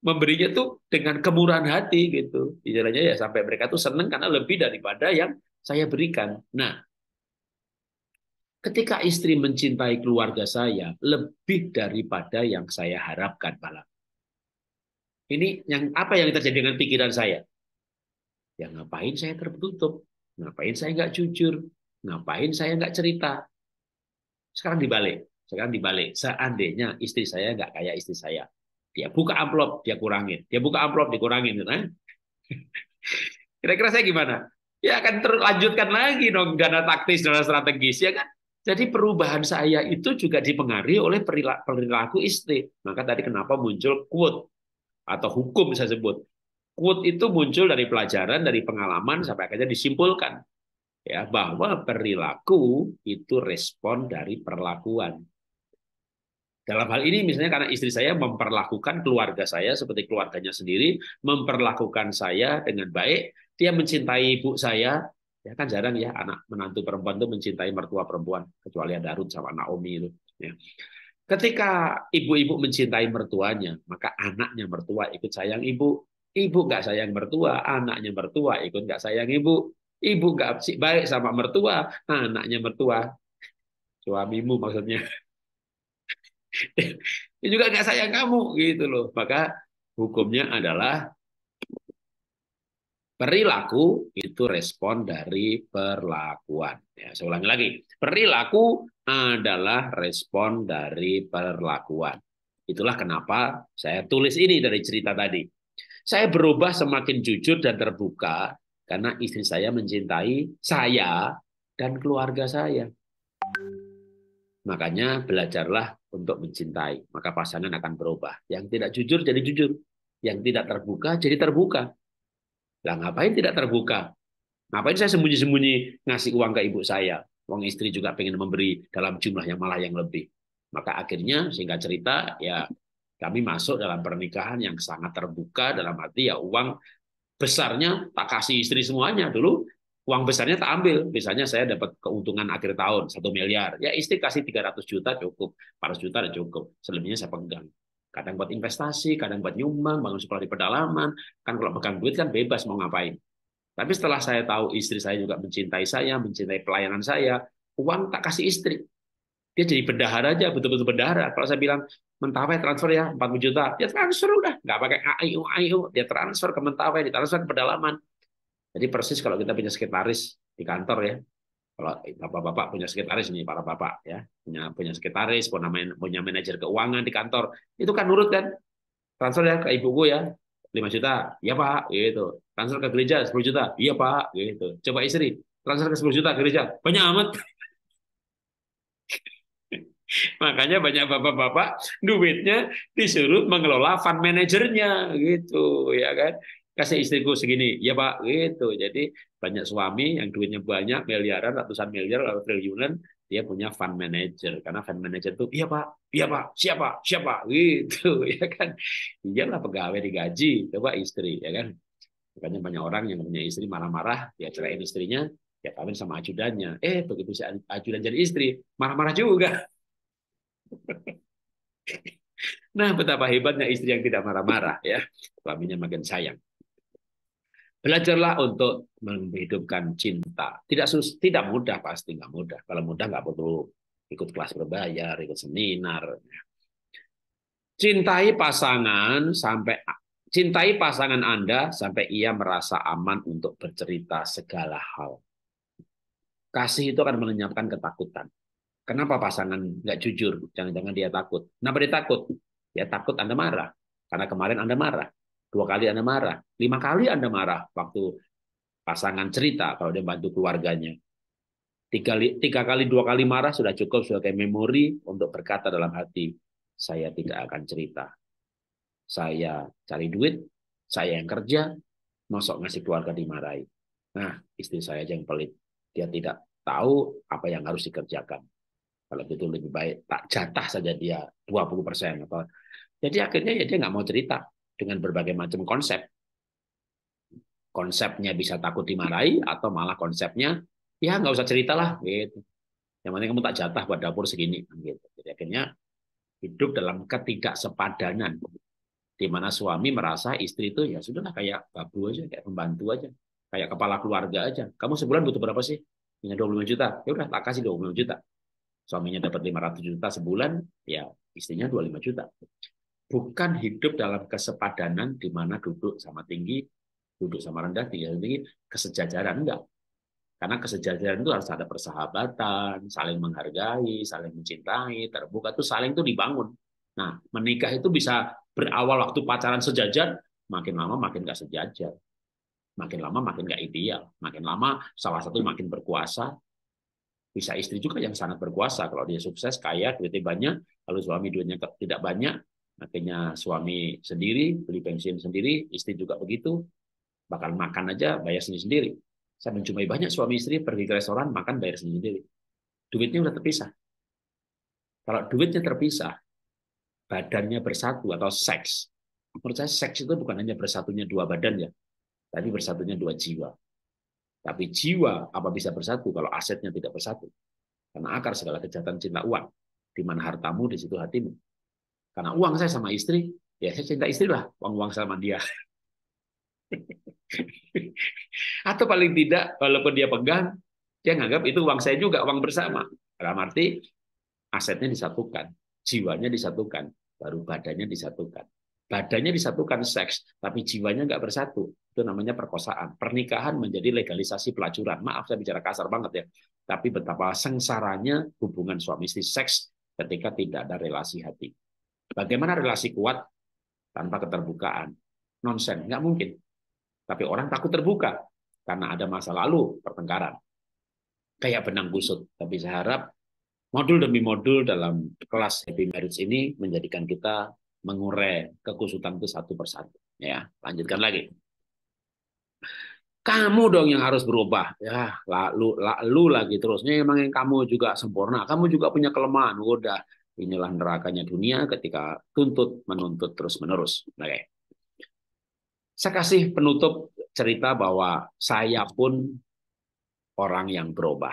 S1: memberinya tuh dengan kemurahan hati gitu. Istilahnya ya sampai mereka tuh seneng karena lebih daripada yang saya berikan. Nah, ketika istri mencintai keluarga saya lebih daripada yang saya harapkan malah. Ini yang apa yang terjadi dengan pikiran saya? Ya ngapain saya tertutup? Ngapain saya nggak jujur? Ngapain saya nggak cerita? Sekarang dibalik. Sekarang dibalik. Seandainya istri saya nggak kayak istri saya. Dia buka amplop, dia kurangin. Dia buka amplop, dikurangin. Ya, kan? Kira-kira saya gimana? Ya akan terlanjutkan lagi dong dana taktis, dana strategis, ya kan? Jadi perubahan saya itu juga dipengaruhi oleh perilaku istri. Maka tadi kenapa muncul quote atau hukum saya sebut quote itu muncul dari pelajaran, dari pengalaman sampai akhirnya disimpulkan ya bahwa perilaku itu respon dari perlakuan. Dalam hal ini misalnya karena istri saya memperlakukan keluarga saya seperti keluarganya sendiri, memperlakukan saya dengan baik, dia mencintai ibu saya, ya kan jarang ya anak menantu perempuan itu mencintai mertua perempuan kecuali ada Ruth sama Naomi itu. Ya. Ketika ibu-ibu mencintai mertuanya, maka anaknya mertua ikut sayang ibu. Ibu nggak sayang mertua, anaknya mertua ikut nggak sayang ibu. Ibu nggak baik sama mertua, anaknya mertua. Suamimu maksudnya. ini juga nggak sayang kamu gitu loh. Maka hukumnya adalah perilaku itu respon dari perlakuan. Ya, saya ulangi lagi. Perilaku adalah respon dari perlakuan. Itulah kenapa saya tulis ini dari cerita tadi. Saya berubah semakin jujur dan terbuka karena istri saya mencintai saya dan keluarga saya. Makanya belajarlah untuk mencintai, maka pasangan akan berubah. Yang tidak jujur jadi jujur, yang tidak terbuka jadi terbuka. Lah ngapain tidak terbuka? Ngapain saya sembunyi-sembunyi ngasih uang ke ibu saya? Uang istri juga pengen memberi dalam jumlah yang malah yang lebih. Maka akhirnya sehingga cerita ya kami masuk dalam pernikahan yang sangat terbuka dalam arti ya uang besarnya tak kasih istri semuanya dulu uang besarnya tak ambil. Misalnya saya dapat keuntungan akhir tahun satu miliar, ya istri kasih 300 juta cukup, 400 juta dan cukup. Selebihnya saya pegang. Kadang buat investasi, kadang buat nyumbang, bangun sekolah di pedalaman. Kan kalau pegang duit kan bebas mau ngapain. Tapi setelah saya tahu istri saya juga mencintai saya, mencintai pelayanan saya, uang tak kasih istri. Dia jadi bendahara aja, betul-betul bendahara. Kalau saya bilang, Mentawai transfer ya 40 juta. Dia transfer udah, nggak pakai AIU AIU, dia transfer ke Mentawai, ditransfer ke pedalaman. Jadi persis kalau kita punya sekretaris di kantor ya. Kalau bapak-bapak punya sekretaris nih para bapak ya, punya punya sekretaris, punya, man, punya manajer keuangan di kantor, itu kan nurut kan? Transfer ya ke ibu ibuku ya, 5 juta, iya pak, gitu. Transfer ke gereja 10 juta, iya pak, gitu. Coba istri, transfer ke 10 juta gereja, banyak amat. Makanya banyak bapak-bapak duitnya disuruh mengelola fund manajernya gitu ya kan. Kasih istriku segini, ya Pak, gitu. Jadi banyak suami yang duitnya banyak, miliaran, ratusan miliar, atau triliunan, dia punya fund manager. Karena fund manager itu, iya Pak, iya Pak, siapa, siapa, gitu ya kan. Iyalah pegawai digaji, coba istri ya kan. Makanya banyak orang yang punya istri marah-marah, dia cerai istrinya, ya kawin sama ajudannya. Eh, begitu si ajudan jadi istri, marah-marah juga. nah, betapa hebatnya istri yang tidak marah-marah ya. Suaminya makin sayang. Belajarlah untuk menghidupkan cinta. Tidak sus, tidak mudah pasti nggak mudah. Kalau mudah nggak perlu ikut kelas berbayar, ikut seminar. Ya. Cintai pasangan sampai cintai pasangan Anda sampai ia merasa aman untuk bercerita segala hal. Kasih itu akan menyiapkan ketakutan. Kenapa pasangan nggak jujur? Jangan-jangan dia takut. Kenapa dia takut? Ya takut Anda marah. Karena kemarin Anda marah. Dua kali Anda marah. Lima kali Anda marah waktu pasangan cerita kalau dia bantu keluarganya. Tiga, tiga kali, dua kali marah sudah cukup sebagai memori untuk berkata dalam hati, saya tidak akan cerita. Saya cari duit, saya yang kerja, masuk ngasih keluarga dimarahi. Nah, istri saya aja yang pelit. Dia tidak tahu apa yang harus dikerjakan kalau gitu lebih baik tak jatah saja dia 20 persen atau jadi akhirnya ya dia nggak mau cerita dengan berbagai macam konsep konsepnya bisa takut dimarahi atau malah konsepnya ya nggak usah cerita lah gitu yang penting kamu tak jatah buat dapur segini gitu jadi akhirnya hidup dalam ketidaksepadanan di mana suami merasa istri itu ya sudahlah kayak babu aja kayak pembantu aja kayak kepala keluarga aja kamu sebulan butuh berapa sih punya 25 juta ya udah tak kasih 25 juta Suaminya dapat 500 juta sebulan, ya istrinya 25 juta. Bukan hidup dalam kesepadanan di mana duduk sama tinggi, duduk sama rendah, tinggi sama tinggi, kesejajaran enggak. Karena kesejajaran itu harus ada persahabatan, saling menghargai, saling mencintai, terbuka itu saling itu dibangun. Nah, menikah itu bisa berawal waktu pacaran sejajar, makin lama makin enggak sejajar. Makin lama makin enggak ideal, makin lama salah satu makin berkuasa, bisa istri juga yang sangat berkuasa kalau dia sukses kaya duitnya banyak lalu suami duitnya tidak banyak makanya suami sendiri beli pensiun sendiri istri juga begitu bakal makan aja bayar sendiri sendiri saya mencumai banyak suami istri pergi ke restoran makan bayar sendiri sendiri duitnya udah terpisah kalau duitnya terpisah badannya bersatu atau seks menurut saya seks itu bukan hanya bersatunya dua badan ya tapi bersatunya dua jiwa tapi jiwa apa bisa bersatu kalau asetnya tidak bersatu? Karena akar segala kejahatan cinta uang. Di mana hartamu, di situ hatimu. Karena uang saya sama istri, ya saya cinta istri lah. Uang-uang sama dia. Atau paling tidak, walaupun dia pegang, dia nganggap itu uang saya juga, uang bersama. Dalam arti, asetnya disatukan, jiwanya disatukan, baru badannya disatukan badannya disatukan seks, tapi jiwanya nggak bersatu. Itu namanya perkosaan. Pernikahan menjadi legalisasi pelacuran. Maaf saya bicara kasar banget ya. Tapi betapa sengsaranya hubungan suami istri seks ketika tidak ada relasi hati. Bagaimana relasi kuat tanpa keterbukaan? Nonsen, nggak mungkin. Tapi orang takut terbuka karena ada masa lalu pertengkaran. Kayak benang kusut. Tapi saya harap modul demi modul dalam kelas Happy Marriage ini menjadikan kita mengurai kekusutan itu satu persatu. Ya, lanjutkan lagi. Kamu dong yang harus berubah. Ya, lalu lalu lagi terusnya emang yang kamu juga sempurna. Kamu juga punya kelemahan. Udah, inilah nerakanya dunia ketika tuntut menuntut terus menerus. Oke. Saya kasih penutup cerita bahwa saya pun orang yang berubah.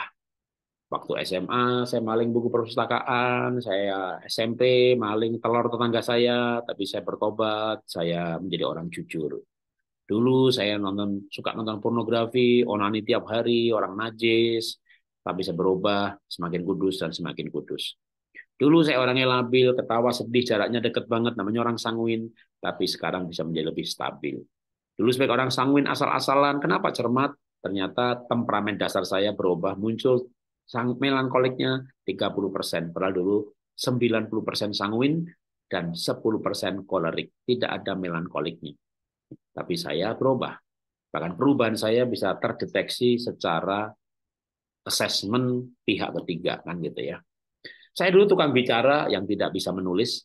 S1: Waktu SMA saya maling buku perpustakaan, saya SMP maling telur tetangga saya, tapi saya bertobat, saya menjadi orang jujur. Dulu saya nonton suka nonton pornografi, onani tiap hari, orang najis, tapi saya berubah, semakin kudus dan semakin kudus. Dulu saya orangnya labil, ketawa sedih, jaraknya deket banget, namanya orang sanguin, tapi sekarang bisa menjadi lebih stabil. Dulu sebagai orang sanguin asal-asalan, kenapa cermat? Ternyata temperamen dasar saya berubah, muncul sang melankoliknya 30%, padahal dulu 90% sanguin dan 10% kolerik. Tidak ada melankoliknya. Tapi saya berubah. Bahkan perubahan saya bisa terdeteksi secara assessment pihak ketiga kan gitu ya. Saya dulu tukang bicara yang tidak bisa menulis,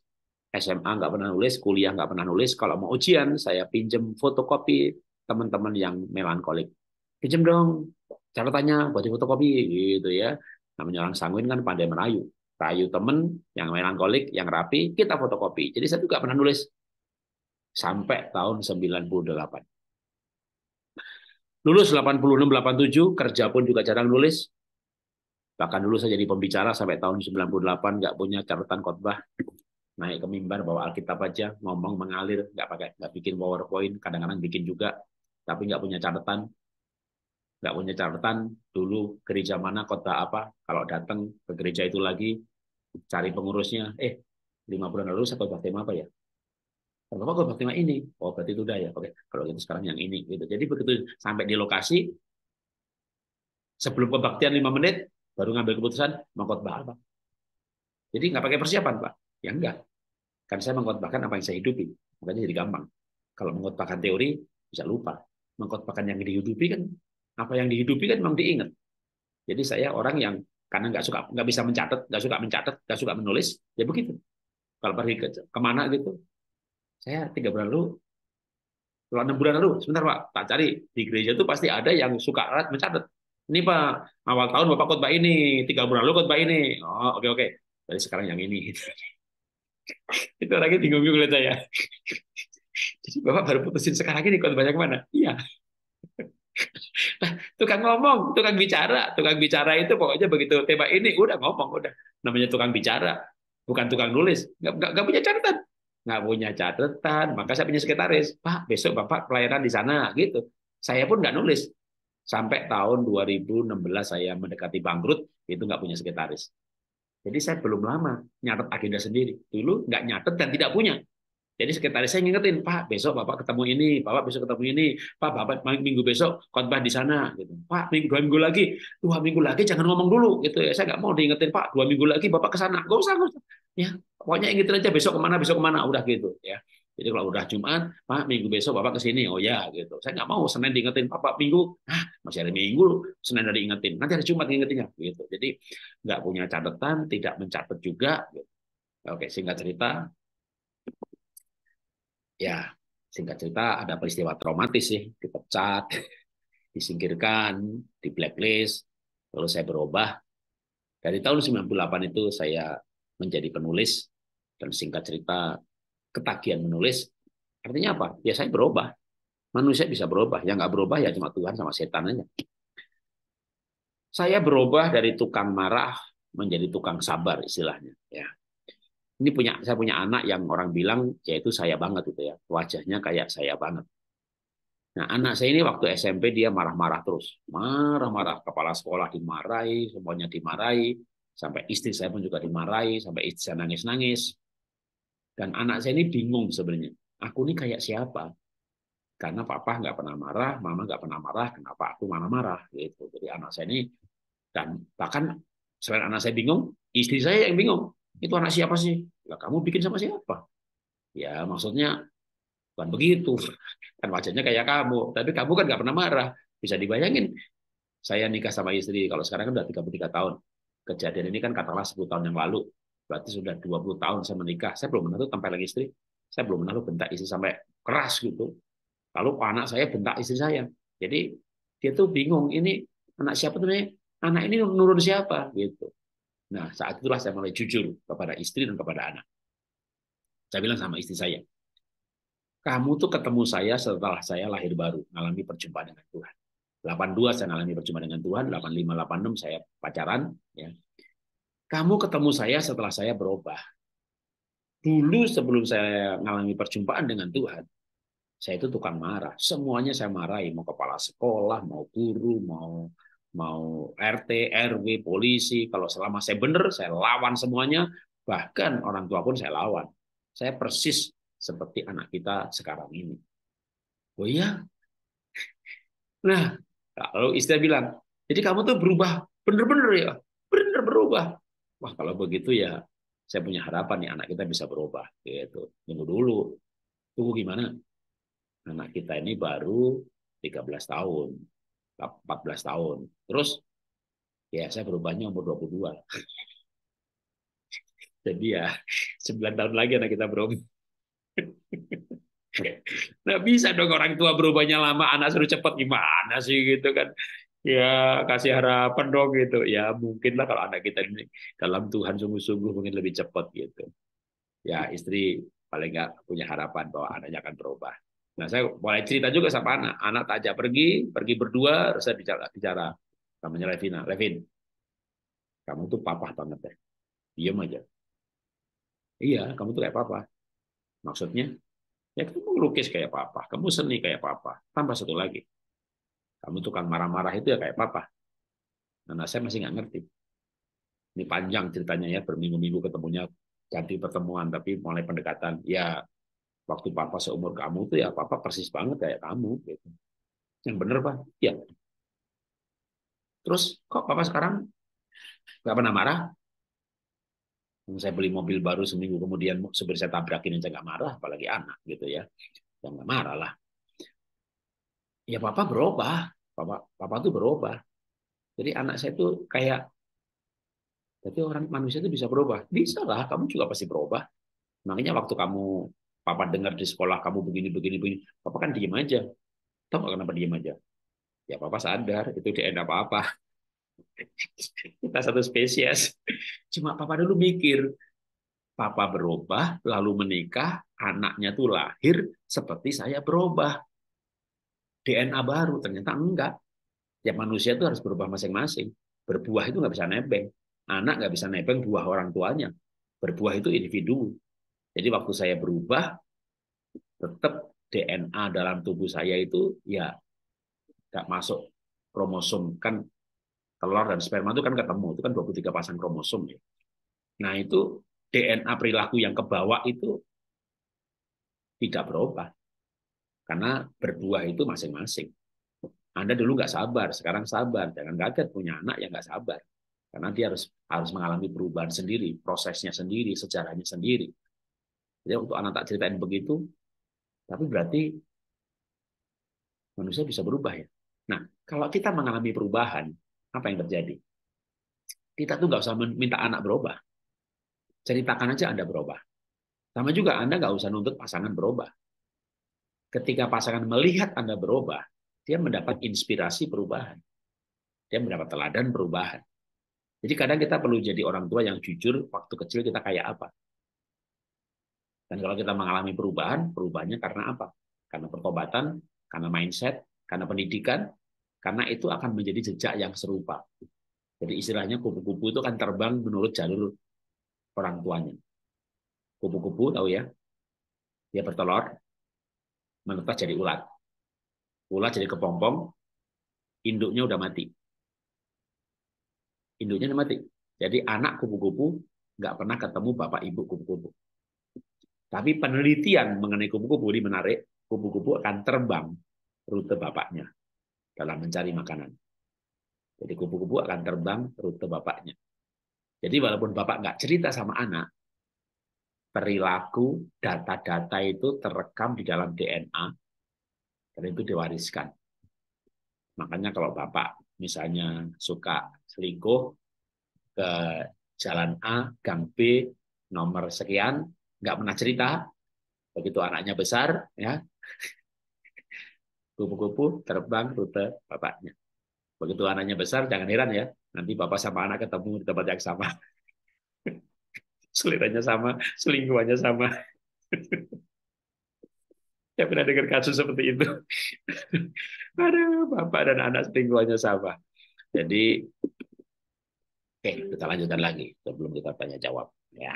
S1: SMA nggak pernah nulis, kuliah nggak pernah nulis. Kalau mau ujian, saya pinjem fotokopi teman-teman yang melankolik. Pinjem dong, catatannya di fotokopi gitu ya namanya orang sanguin kan pandai merayu rayu temen yang melankolik yang rapi kita fotokopi jadi saya juga pernah nulis sampai tahun 98 lulus 86 87 kerja pun juga jarang nulis bahkan dulu saya jadi pembicara sampai tahun 98 nggak punya catatan khotbah naik ke mimbar bawa Alkitab aja ngomong mengalir nggak pakai nggak bikin PowerPoint kadang-kadang bikin juga tapi nggak punya catatan nggak punya catatan dulu gereja mana kota apa kalau datang ke gereja itu lagi cari pengurusnya eh lima bulan lalu saya bakti apa ya kalau apa bakti tema ini oh berarti itu udah ya oke kalau gitu sekarang yang ini gitu jadi begitu sampai di lokasi sebelum kebaktian lima menit baru ngambil keputusan mengkotbah apa jadi nggak pakai persiapan pak ya enggak kan saya mengkotbahkan apa yang saya hidupi makanya jadi gampang kalau mengkotbahkan teori bisa lupa mengkotbahkan yang dihidupi kan apa yang dihidupi kan memang diingat. Jadi saya orang yang karena nggak suka nggak bisa mencatat, nggak suka mencatat, nggak suka menulis, ya begitu. Kalau pergi ke kemana gitu, saya tiga bulan lalu, kalau enam bulan lalu, sebentar pak, tak cari di gereja itu pasti ada yang suka alat mencatat. Ini pak awal tahun bapak khotbah ini, tiga bulan lalu khotbah ini. Oh oke okay, oke, okay. dari sekarang yang ini. itu lagi bingung-bingung lihat saya. Jadi bapak baru putusin sekarang ini khotbahnya kemana? Iya tukang ngomong, tukang bicara, tukang bicara itu pokoknya begitu tema ini udah ngomong udah namanya tukang bicara, bukan tukang nulis, nggak nggak punya catatan, nggak punya catatan, maka saya punya sekretaris, Pak besok bapak pelayanan di sana gitu, saya pun nggak nulis sampai tahun 2016 saya mendekati bangkrut itu nggak punya sekretaris, jadi saya belum lama nyatet agenda sendiri, dulu nggak nyatet dan tidak punya, jadi sekretaris saya ngingetin, Pak, besok Bapak ketemu ini, Bapak besok ketemu ini, Pak, Bapak minggu besok khotbah di sana, gitu. Pak, minggu, dua minggu lagi, dua minggu lagi jangan ngomong dulu, gitu ya. Saya nggak mau diingetin, Pak, dua minggu lagi Bapak ke sana, nggak usah, nggak usah. Ya, pokoknya ingetin aja besok kemana, besok kemana, udah gitu, ya. Jadi kalau udah Jumat, Pak, minggu besok Bapak ke sini. Oh ya, gitu. Saya nggak mau Senin diingetin, Pak, Pak minggu. Ah, masih ada minggu, Senin ada diingetin. Nanti ada Jumat diingetinnya, gitu. Jadi nggak punya catatan, tidak mencatat juga. Gitu. Oke, singkat cerita, ya singkat cerita ada peristiwa traumatis sih dipecat disingkirkan di blacklist lalu saya berubah dari tahun 98 itu saya menjadi penulis dan singkat cerita ketagihan menulis artinya apa ya saya berubah manusia bisa berubah yang nggak berubah ya cuma Tuhan sama setan aja saya berubah dari tukang marah menjadi tukang sabar istilahnya ya ini punya saya punya anak yang orang bilang yaitu saya banget gitu ya wajahnya kayak saya banget nah anak saya ini waktu SMP dia marah-marah terus marah-marah kepala sekolah dimarahi semuanya dimarahi sampai istri saya pun juga dimarahi sampai istri saya nangis-nangis dan anak saya ini bingung sebenarnya aku ini kayak siapa karena papa nggak pernah marah mama nggak pernah marah kenapa aku malah marah gitu jadi anak saya ini dan bahkan selain anak saya bingung istri saya yang bingung itu anak siapa sih? Lah kamu bikin sama siapa? Ya maksudnya bukan begitu. Kan wajahnya kayak kamu, tapi kamu kan nggak pernah marah. Bisa dibayangin, saya nikah sama istri, kalau sekarang kan udah 33 tahun. Kejadian ini kan katakanlah 10 tahun yang lalu. Berarti sudah 20 tahun saya menikah. Saya belum pernah tuh lagi istri. Saya belum pernah tuh bentak istri sampai keras gitu. Lalu anak saya bentak istri saya. Jadi dia tuh bingung, ini anak siapa tuh Anak ini nurun siapa gitu. Nah, saat itulah saya mulai jujur kepada istri dan kepada anak. Saya bilang sama istri saya, kamu tuh ketemu saya setelah saya lahir baru, mengalami perjumpaan dengan Tuhan. 82 saya mengalami perjumpaan dengan Tuhan, 85, 86 saya pacaran. Ya. Kamu ketemu saya setelah saya berubah. Dulu sebelum saya mengalami perjumpaan dengan Tuhan, saya itu tukang marah. Semuanya saya marahi, mau kepala sekolah, mau guru, mau mau RT, RW, polisi. Kalau selama saya benar, saya lawan semuanya. Bahkan orang tua pun saya lawan. Saya persis seperti anak kita sekarang ini. Oh iya? Nah, kalau istri bilang, jadi kamu tuh berubah. Bener-bener ya? Bener berubah. Wah, kalau begitu ya saya punya harapan nih anak kita bisa berubah. Gitu. Tunggu dulu. Tunggu gimana? Anak kita ini baru 13 tahun 14 tahun. Terus ya saya berubahnya umur 22. Jadi ya 9 tahun lagi anak kita berubah. nah bisa dong orang tua berubahnya lama, anak suruh cepat gimana sih gitu kan? Ya kasih harapan dong gitu. Ya mungkinlah kalau anak kita ini dalam Tuhan sungguh-sungguh mungkin lebih cepat gitu. Ya istri paling nggak punya harapan bahwa anaknya akan berubah. Nah, saya mulai cerita juga sama anak. Anak tak ajak pergi, pergi berdua, saya bicara, bicara namanya Levina. Levin, kamu tuh papa banget ya. Diam aja. Iya, kamu tuh kayak papa. Maksudnya, ya kamu lukis kayak papa, kamu seni kayak papa. Tambah satu lagi, kamu tuh kan marah-marah itu ya kayak papa. Nah, nah, saya masih nggak ngerti. Ini panjang ceritanya ya, berminggu-minggu ketemunya ganti pertemuan, tapi mulai pendekatan. Ya, waktu papa seumur kamu tuh ya papa persis banget kayak kamu gitu. Yang bener pak, ya. Terus kok papa sekarang nggak pernah marah? Hmm, saya beli mobil baru seminggu kemudian sebelum saya tabrakin saya nggak marah, apalagi anak gitu ya, yang nggak marah lah. Ya papa berubah, papa papa tuh berubah. Jadi anak saya tuh kayak jadi orang manusia itu bisa berubah. Bisa lah, kamu juga pasti berubah. Makanya waktu kamu Papa dengar di sekolah kamu begini, begini, begini. Papa kan diem aja. Tahu nggak kenapa diem aja? Ya papa sadar, itu dia apa-apa. Kita satu spesies. Cuma papa dulu mikir, papa berubah, lalu menikah, anaknya tuh lahir seperti saya berubah. DNA baru, ternyata enggak. Ya manusia itu harus berubah masing-masing. Berbuah itu nggak bisa nebeng. Anak nggak bisa nebeng buah orang tuanya. Berbuah itu individu. Jadi waktu saya berubah, tetap DNA dalam tubuh saya itu ya nggak masuk kromosom kan telur dan sperma itu kan ketemu itu kan 23 pasang kromosom ya. Nah itu DNA perilaku yang kebawa itu tidak berubah karena berdua itu masing-masing. Anda dulu nggak sabar, sekarang sabar. Jangan kaget punya anak yang nggak sabar karena dia harus harus mengalami perubahan sendiri, prosesnya sendiri, sejarahnya sendiri. Jadi untuk anak tak ceritain begitu, tapi berarti manusia bisa berubah ya. Nah, kalau kita mengalami perubahan, apa yang terjadi? Kita tuh nggak usah minta anak berubah. Ceritakan aja Anda berubah. Sama juga Anda nggak usah nuntut pasangan berubah. Ketika pasangan melihat Anda berubah, dia mendapat inspirasi perubahan. Dia mendapat teladan perubahan. Jadi kadang kita perlu jadi orang tua yang jujur waktu kecil kita kayak apa. Dan kalau kita mengalami perubahan, perubahannya karena apa? Karena pertobatan, karena mindset, karena pendidikan, karena itu akan menjadi jejak yang serupa. Jadi istilahnya kupu-kupu itu akan terbang menurut jalur orang tuanya. Kupu-kupu tahu ya, dia bertelur, menetas jadi ulat. Ulat jadi kepompong, induknya udah mati. Induknya udah mati. Jadi anak kupu-kupu nggak pernah ketemu bapak ibu kupu-kupu. Tapi penelitian mengenai kupu-kupu ini menarik. Kupu-kupu akan terbang rute bapaknya dalam mencari makanan. Jadi kupu-kupu akan terbang rute bapaknya. Jadi walaupun bapak nggak cerita sama anak, perilaku, data-data itu terekam di dalam DNA dan itu diwariskan. Makanya kalau bapak misalnya suka selingkuh ke jalan A, gang B, nomor sekian, nggak pernah cerita begitu anaknya besar ya kupu-kupu terbang rute bapaknya begitu anaknya besar jangan heran ya nanti bapak sama anak ketemu di tempat yang sama seliranya sama selingkuhannya sama saya pernah dengar kasus seperti itu ada bapak dan anak selingkuhannya sama jadi oke kita lanjutkan lagi sebelum kita tanya jawab ya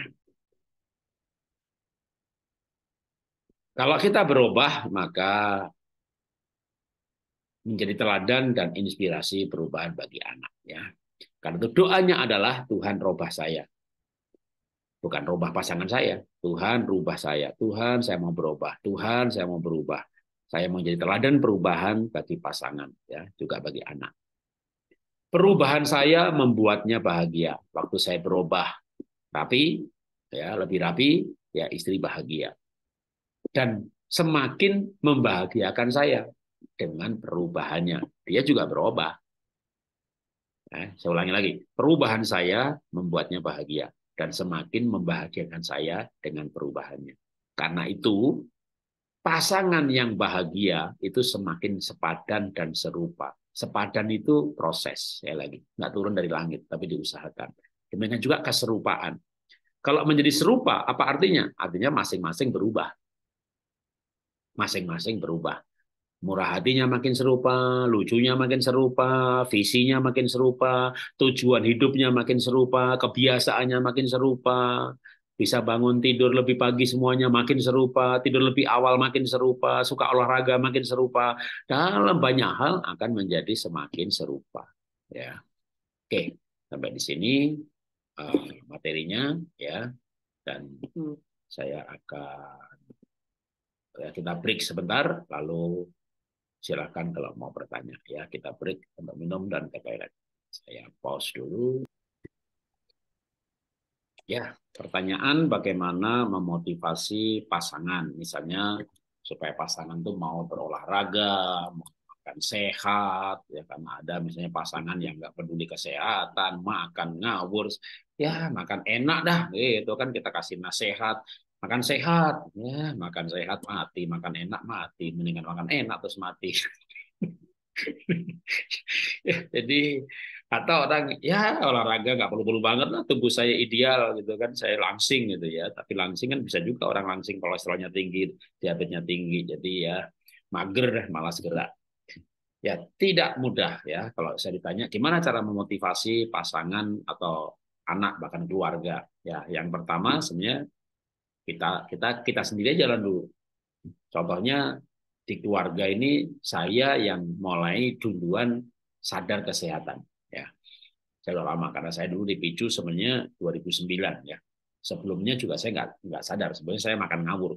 S1: Kalau kita berubah, maka menjadi teladan dan inspirasi perubahan bagi anak ya. Karena itu doanya adalah Tuhan rubah saya. Bukan rubah pasangan saya. Tuhan rubah saya. Tuhan saya mau berubah. Tuhan saya mau berubah. Saya mau jadi teladan perubahan bagi pasangan. ya Juga bagi anak. Perubahan saya membuatnya bahagia. Waktu saya berubah rapi, ya lebih rapi, ya istri bahagia dan semakin membahagiakan saya dengan perubahannya. Dia juga berubah. Eh, saya ulangi lagi, perubahan saya membuatnya bahagia dan semakin membahagiakan saya dengan perubahannya. Karena itu, pasangan yang bahagia itu semakin sepadan dan serupa. Sepadan itu proses, Saya lagi, nggak turun dari langit, tapi diusahakan. Demikian juga keserupaan. Kalau menjadi serupa, apa artinya? Artinya masing-masing berubah masing-masing berubah. Murah hatinya makin serupa, lucunya makin serupa, visinya makin serupa, tujuan hidupnya makin serupa, kebiasaannya makin serupa. Bisa bangun tidur lebih pagi semuanya makin serupa, tidur lebih awal makin serupa, suka olahraga makin serupa. Dalam banyak hal akan menjadi semakin serupa. Ya, Oke, sampai di sini eh, materinya ya, dan hmm. saya akan Ya, kita break sebentar, lalu silakan kalau mau bertanya. Ya, kita break untuk minum dan ke toilet. Saya pause dulu. Ya, pertanyaan bagaimana memotivasi pasangan, misalnya supaya pasangan tuh mau berolahraga, mau makan sehat, ya karena ada misalnya pasangan yang nggak peduli kesehatan, makan ngawur, ya makan enak dah, gitu kan kita kasih nasihat, makan sehat ya makan sehat mati makan enak mati mendingan makan enak terus mati ya, jadi atau orang ya olahraga nggak perlu-perlu banget lah tubuh saya ideal gitu kan saya langsing gitu ya tapi langsing kan bisa juga orang langsing kolesterolnya tinggi diabetesnya tinggi jadi ya mager malas gerak ya tidak mudah ya kalau saya ditanya gimana cara memotivasi pasangan atau anak bahkan keluarga ya yang pertama sebenarnya kita kita kita sendiri jalan dulu. Contohnya di keluarga ini saya yang mulai duluan sadar kesehatan ya. Saya lama karena saya dulu dipicu sebenarnya 2009 ya. Sebelumnya juga saya nggak nggak sadar. Sebenarnya saya makan ngawur,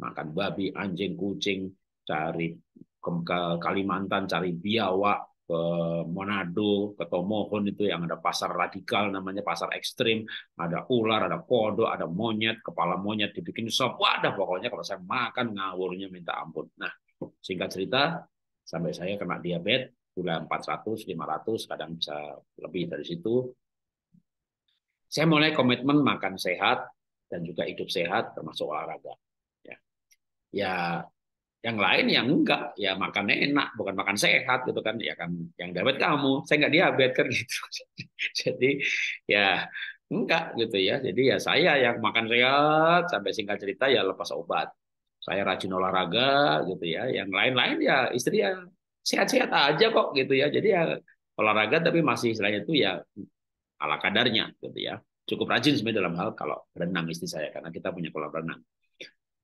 S1: makan babi, anjing, kucing, cari ke Kalimantan, cari biawak, ke Manado, ke Tomohon itu yang ada pasar radikal namanya pasar ekstrim, ada ular, ada kodok, ada monyet, kepala monyet dibikin sop, wadah pokoknya kalau saya makan ngawurnya minta ampun. Nah, singkat cerita sampai saya kena diabetes gula 400, 500, kadang bisa lebih dari situ. Saya mulai komitmen makan sehat dan juga hidup sehat termasuk olahraga. Ya, ya yang lain yang enggak ya makannya enak bukan makan sehat gitu kan ya kan yang diabetes kamu saya nggak diabetes kan gitu jadi ya enggak gitu ya jadi ya saya yang makan sehat sampai singkat cerita ya lepas obat saya rajin olahraga gitu ya yang lain-lain ya istri yang sehat-sehat aja kok gitu ya jadi ya olahraga tapi masih istilahnya itu ya ala kadarnya gitu ya cukup rajin sebenarnya dalam hal kalau renang istri saya karena kita punya kolam renang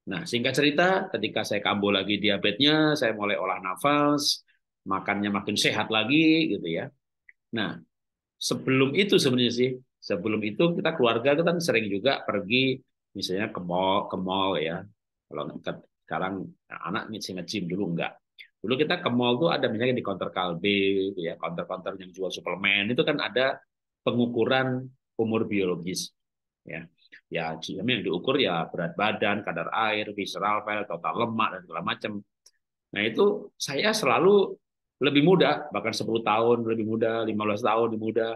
S1: Nah, singkat cerita, ketika saya kambuh lagi diabetesnya, saya mulai olah nafas, makannya makin sehat lagi, gitu ya. Nah, sebelum itu sebenarnya sih, sebelum itu kita keluarga kita kan sering juga pergi, misalnya ke mall, ke mall ya. Kalau sekarang anak ngisi nge-gym dulu enggak. Dulu kita ke mall tuh ada misalnya di counter Kalbe, gitu ya, counter-counter yang jual suplemen itu kan ada pengukuran umur biologis, ya ya GM yang diukur ya berat badan, kadar air, visceral fat, total lemak dan segala macam. Nah itu saya selalu lebih muda, bahkan 10 tahun lebih muda, 15 tahun lebih muda.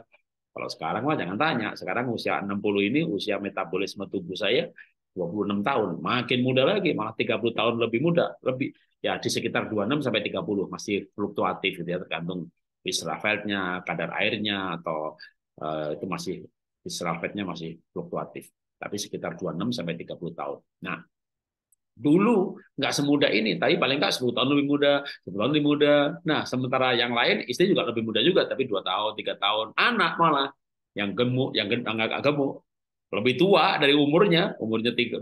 S1: Kalau sekarang mah jangan tanya, sekarang usia 60 ini usia metabolisme tubuh saya 26 tahun, makin muda lagi, malah 30 tahun lebih muda, lebih ya di sekitar 26 sampai 30 masih fluktuatif gitu ya tergantung visceral fat kadar airnya atau uh, itu masih visceral fat masih fluktuatif tapi sekitar 26 sampai 30 tahun. Nah, dulu nggak semudah ini, tapi paling nggak 10 tahun lebih muda, 10 tahun lebih muda. Nah, sementara yang lain istri juga lebih muda juga, tapi dua tahun, tiga tahun. Anak malah yang gemuk, yang agak gemuk, lebih tua dari umurnya, umurnya 20,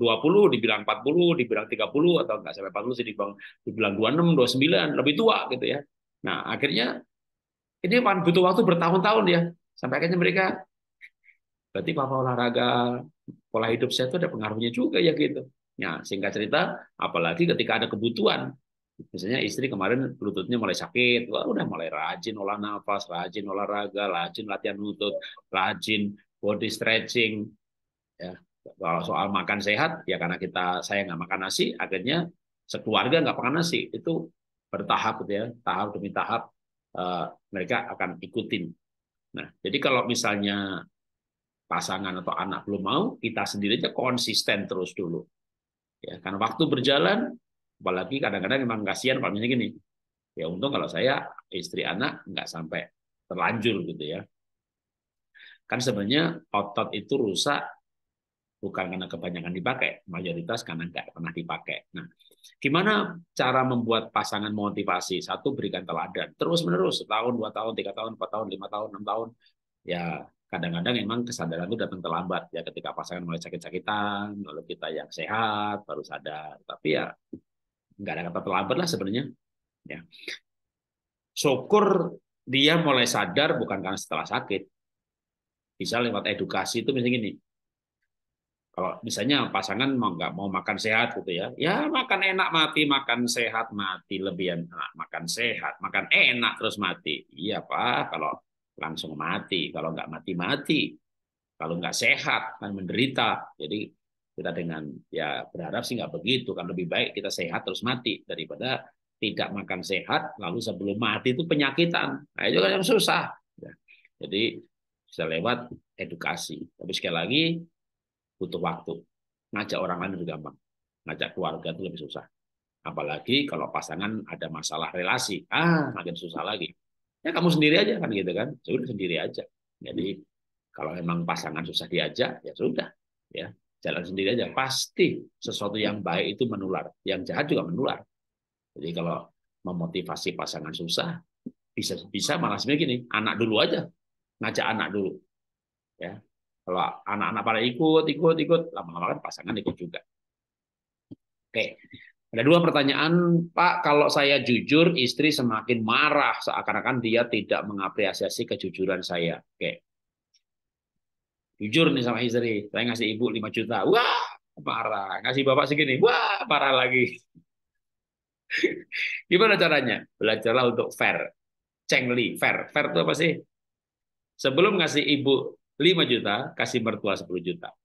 S1: dibilang 40, dibilang 30, atau nggak sampai 40 sih, dibilang, dibilang 26, 29, lebih tua gitu ya. Nah, akhirnya ini butuh waktu bertahun-tahun ya. Sampai akhirnya mereka, berarti papa olahraga, pola hidup saya itu ada pengaruhnya juga ya gitu. Ya, singkat cerita, apalagi ketika ada kebutuhan. Misalnya istri kemarin lututnya mulai sakit, wah udah mulai rajin olah nafas, rajin olahraga, rajin latihan lutut, rajin body stretching. Ya, kalau soal makan sehat, ya karena kita saya nggak makan nasi, akhirnya sekeluarga nggak makan nasi. Itu bertahap gitu ya, tahap demi tahap uh, mereka akan ikutin. Nah, jadi kalau misalnya pasangan atau anak belum mau, kita sendiri aja konsisten terus dulu. Ya, karena waktu berjalan, apalagi kadang-kadang memang kasihan, Pak misalnya gini, ya untung kalau saya istri anak nggak sampai terlanjur gitu ya. Kan sebenarnya otot itu rusak bukan karena kebanyakan dipakai, mayoritas karena nggak pernah dipakai. Nah, gimana cara membuat pasangan motivasi? Satu, berikan teladan. Terus-menerus, setahun, dua tahun, tiga tahun, empat tahun, lima tahun, enam tahun. Ya, kadang-kadang emang kesadaran itu datang terlambat ya ketika pasangan mulai sakit-sakitan lalu kita yang sehat baru sadar tapi ya nggak ada kata terlambat lah sebenarnya ya syukur dia mulai sadar bukan karena setelah sakit bisa lewat edukasi itu misalnya gini kalau misalnya pasangan mau nggak mau makan sehat gitu ya ya makan enak mati makan sehat mati lebih enak ah, makan sehat makan enak terus mati iya pak kalau langsung mati. Kalau nggak mati-mati, kalau nggak sehat kan menderita. Jadi kita dengan ya berharap sih nggak begitu kan lebih baik kita sehat terus mati daripada tidak makan sehat lalu sebelum mati itu penyakitan. Nah itu kan yang susah. Ya. Jadi bisa lewat edukasi. Tapi sekali lagi butuh waktu. Ngajak orang lain lebih gampang. Ngajak keluarga itu lebih susah. Apalagi kalau pasangan ada masalah relasi, ah makin susah lagi ya kamu sendiri aja kan gitu kan sudah ya sendiri aja jadi kalau memang pasangan susah diajak ya sudah ya jalan sendiri aja pasti sesuatu yang baik itu menular yang jahat juga menular jadi kalau memotivasi pasangan susah bisa bisa malah sebenarnya gini anak dulu aja ngajak anak dulu ya kalau anak-anak pada ikut ikut ikut lama-lama kan pasangan ikut juga oke ada dua pertanyaan, Pak. Kalau saya jujur, istri semakin marah seakan-akan dia tidak mengapresiasi kejujuran saya. Oke. Jujur nih sama istri, saya ngasih ibu 5 juta. Wah, marah. Ngasih bapak segini. Wah, parah lagi. Gimana caranya? Belajarlah untuk fair. Cengli, fair. Fair itu apa sih? Sebelum ngasih ibu 5 juta, kasih mertua 10 juta.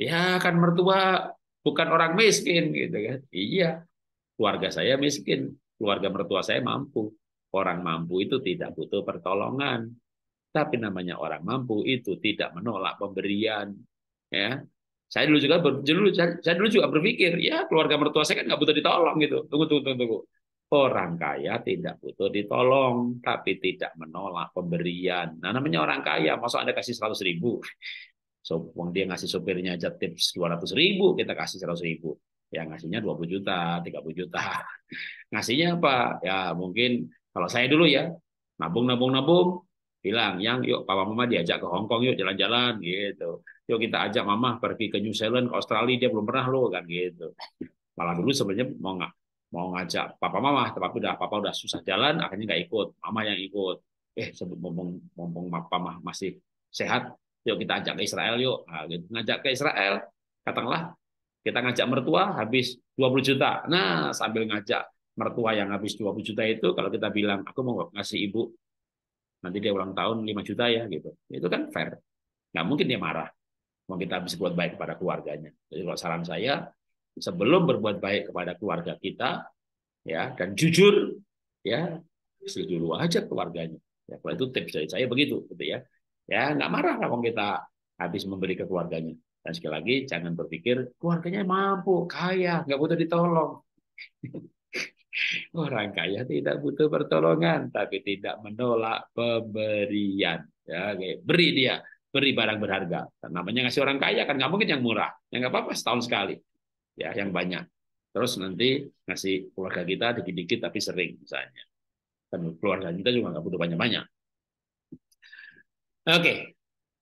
S1: Ya kan mertua bukan orang miskin gitu kan. Iya, keluarga saya miskin, keluarga mertua saya mampu. Orang mampu itu tidak butuh pertolongan. Tapi namanya orang mampu itu tidak menolak pemberian. Ya, saya dulu juga dulu saya dulu juga berpikir ya keluarga mertua saya kan nggak butuh ditolong gitu. Tunggu tunggu tunggu. tunggu. Orang kaya tidak butuh ditolong, tapi tidak menolak pemberian. Nah, namanya orang kaya, masa Anda kasih seratus ribu? So, uang dia ngasih sopirnya aja tips 200 ribu, kita kasih 100 ribu. Ya ngasihnya 20 juta, 30 juta. ngasihnya apa? Ya mungkin kalau saya dulu ya, nabung, nabung, nabung, bilang, yang yuk papa mama diajak ke Hong Kong yuk jalan-jalan gitu. Yuk kita ajak mama pergi ke New Zealand, ke Australia, dia belum pernah loh kan gitu. Malah dulu sebenarnya mau nggak mau ngajak papa mama, tapi udah papa udah susah jalan, akhirnya nggak ikut, mama yang ikut eh sebelum mumpung mumpung papa masih sehat yuk kita ajak ke Israel yuk nah, gitu. ngajak ke Israel katakanlah kita ngajak mertua habis 20 juta nah sambil ngajak mertua yang habis 20 juta itu kalau kita bilang aku mau ngasih ibu nanti dia ulang tahun 5 juta ya gitu itu kan fair nggak mungkin dia marah mau kita bisa buat baik kepada keluarganya jadi kalau saran saya sebelum berbuat baik kepada keluarga kita ya dan jujur ya dulu aja keluarganya ya kalau itu tips dari saya begitu gitu ya Ya, nggak marah lah kalau kita habis memberi ke keluarganya. Dan sekali lagi, jangan berpikir keluarganya mampu, kaya, nggak butuh ditolong. Orang kaya tidak butuh pertolongan, tapi tidak menolak pemberian. Ya, oke. beri dia, beri barang berharga. Dan namanya ngasih orang kaya kan nggak mungkin yang murah, yang nggak apa-apa setahun sekali, ya, yang banyak. Terus nanti ngasih keluarga kita dikit-dikit tapi sering misalnya. Dan keluarga kita juga nggak butuh banyak-banyak. Oke,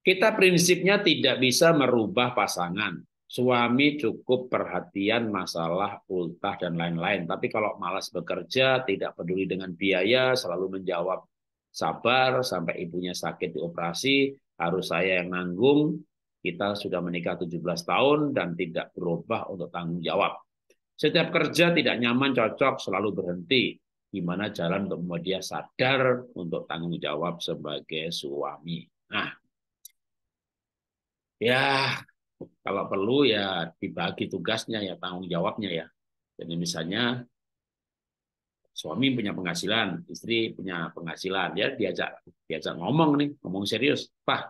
S1: kita prinsipnya tidak bisa merubah pasangan. Suami cukup perhatian masalah ultah dan lain-lain. Tapi kalau malas bekerja, tidak peduli dengan biaya, selalu menjawab sabar sampai ibunya sakit dioperasi, harus saya yang nanggung. Kita sudah menikah 17 tahun dan tidak berubah untuk tanggung jawab. Setiap kerja tidak nyaman, cocok, selalu berhenti. Gimana jalan untuk membuat dia sadar untuk tanggung jawab sebagai suami. Nah, ya kalau perlu ya dibagi tugasnya ya tanggung jawabnya ya. Jadi misalnya suami punya penghasilan, istri punya penghasilan, ya diajak diajak ngomong nih, ngomong serius, pak,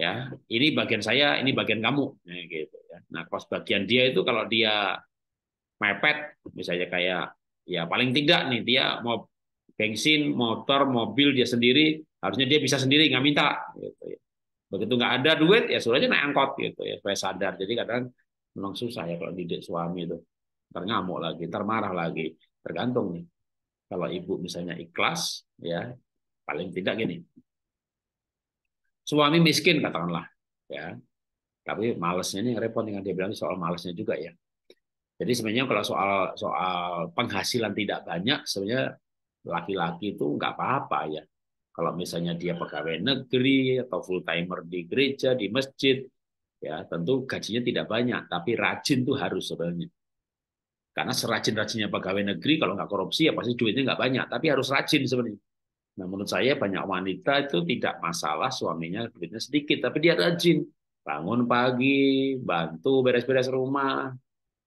S1: ya ini bagian saya, ini bagian kamu, nah, gitu ya. Nah pas bagian dia itu kalau dia mepet, misalnya kayak ya paling tidak nih dia mau bensin, motor, mobil dia sendiri Harusnya dia bisa sendiri, nggak minta. Gitu. Ya. Begitu nggak ada duit, ya suruh aja naik angkot gitu ya supaya sadar. Jadi kadang memang susah ya kalau didik suami itu. Ntar ngamuk lagi, ntar marah lagi. Tergantung nih. Kalau ibu misalnya ikhlas, ya paling tidak gini. Suami miskin katakanlah, ya. Tapi malesnya ini repot dengan dia bilang soal malesnya juga ya. Jadi sebenarnya kalau soal soal penghasilan tidak banyak, sebenarnya laki-laki itu nggak apa-apa ya. Kalau misalnya dia pegawai negeri atau full timer di gereja, di masjid, ya tentu gajinya tidak banyak, tapi rajin tuh harus sebenarnya. Karena serajin-rajinnya pegawai negeri, kalau nggak korupsi ya pasti duitnya nggak banyak, tapi harus rajin sebenarnya. Nah menurut saya banyak wanita itu tidak masalah suaminya duitnya sedikit, tapi dia rajin. Bangun pagi, bantu beres-beres rumah.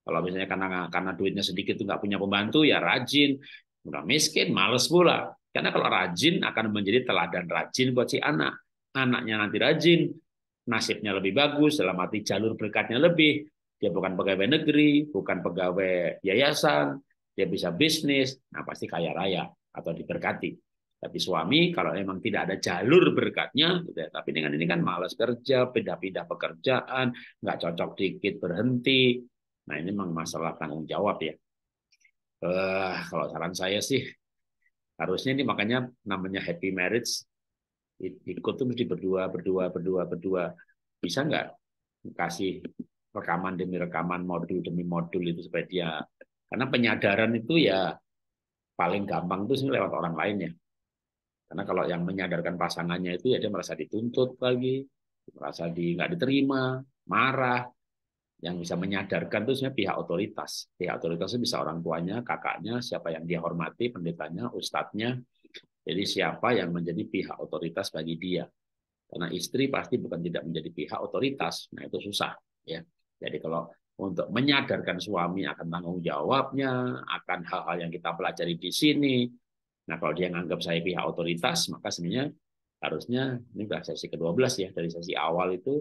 S1: Kalau misalnya karena karena duitnya sedikit tuh nggak punya pembantu, ya rajin. Udah miskin, males pula. Karena kalau rajin akan menjadi teladan rajin buat si anak. Anaknya nanti rajin, nasibnya lebih bagus, dalam arti jalur berkatnya lebih. Dia bukan pegawai negeri, bukan pegawai yayasan, dia bisa bisnis, nah pasti kaya raya atau diberkati. Tapi suami kalau memang tidak ada jalur berkatnya, gitu ya. tapi dengan ini kan malas kerja, pindah-pindah pekerjaan, nggak cocok dikit berhenti. Nah ini memang masalah tanggung jawab ya. Uh, kalau saran saya sih harusnya ini makanya namanya happy marriage ikut tuh mesti berdua berdua berdua berdua bisa nggak kasih rekaman demi rekaman modul demi modul itu supaya dia karena penyadaran itu ya paling gampang itu sih lewat orang lain ya karena kalau yang menyadarkan pasangannya itu ya dia merasa dituntut lagi merasa di nggak diterima marah yang bisa menyadarkan itu sebenarnya pihak otoritas. Pihak otoritas itu bisa orang tuanya, kakaknya, siapa yang dia hormati, pendetanya, ustadznya. Jadi siapa yang menjadi pihak otoritas bagi dia. Karena istri pasti bukan tidak menjadi pihak otoritas. Nah itu susah. ya. Jadi kalau untuk menyadarkan suami akan tanggung jawabnya, akan hal-hal yang kita pelajari di sini. Nah kalau dia menganggap saya pihak otoritas, maka sebenarnya harusnya, ini sudah sesi ke-12 ya, dari sesi awal itu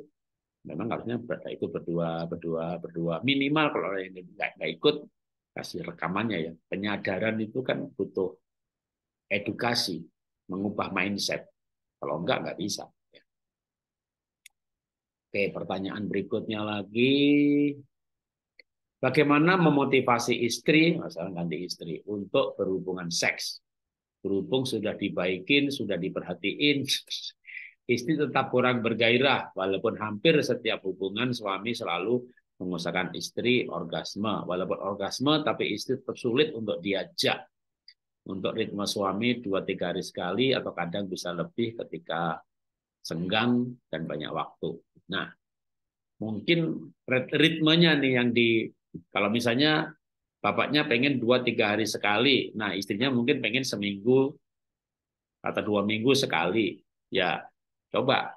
S1: memang harusnya itu berdua, berdua, berdua. Minimal kalau orang ini nggak, nggak ikut, kasih rekamannya ya. Penyadaran itu kan butuh edukasi, mengubah mindset. Kalau enggak, nggak bisa. Ya. Oke, pertanyaan berikutnya lagi. Bagaimana memotivasi istri, masalah ganti istri, untuk berhubungan seks? Berhubung sudah dibaikin, sudah diperhatiin, Istri tetap kurang bergairah, walaupun hampir setiap hubungan suami selalu mengusahakan istri orgasme. Walaupun orgasme, tapi istri tetap sulit untuk diajak. Untuk ritme suami dua tiga hari sekali, atau kadang bisa lebih ketika senggang dan banyak waktu. Nah, mungkin ritmenya nih yang di, kalau misalnya bapaknya pengen dua tiga hari sekali, nah istrinya mungkin pengen seminggu atau dua minggu sekali. Ya, Coba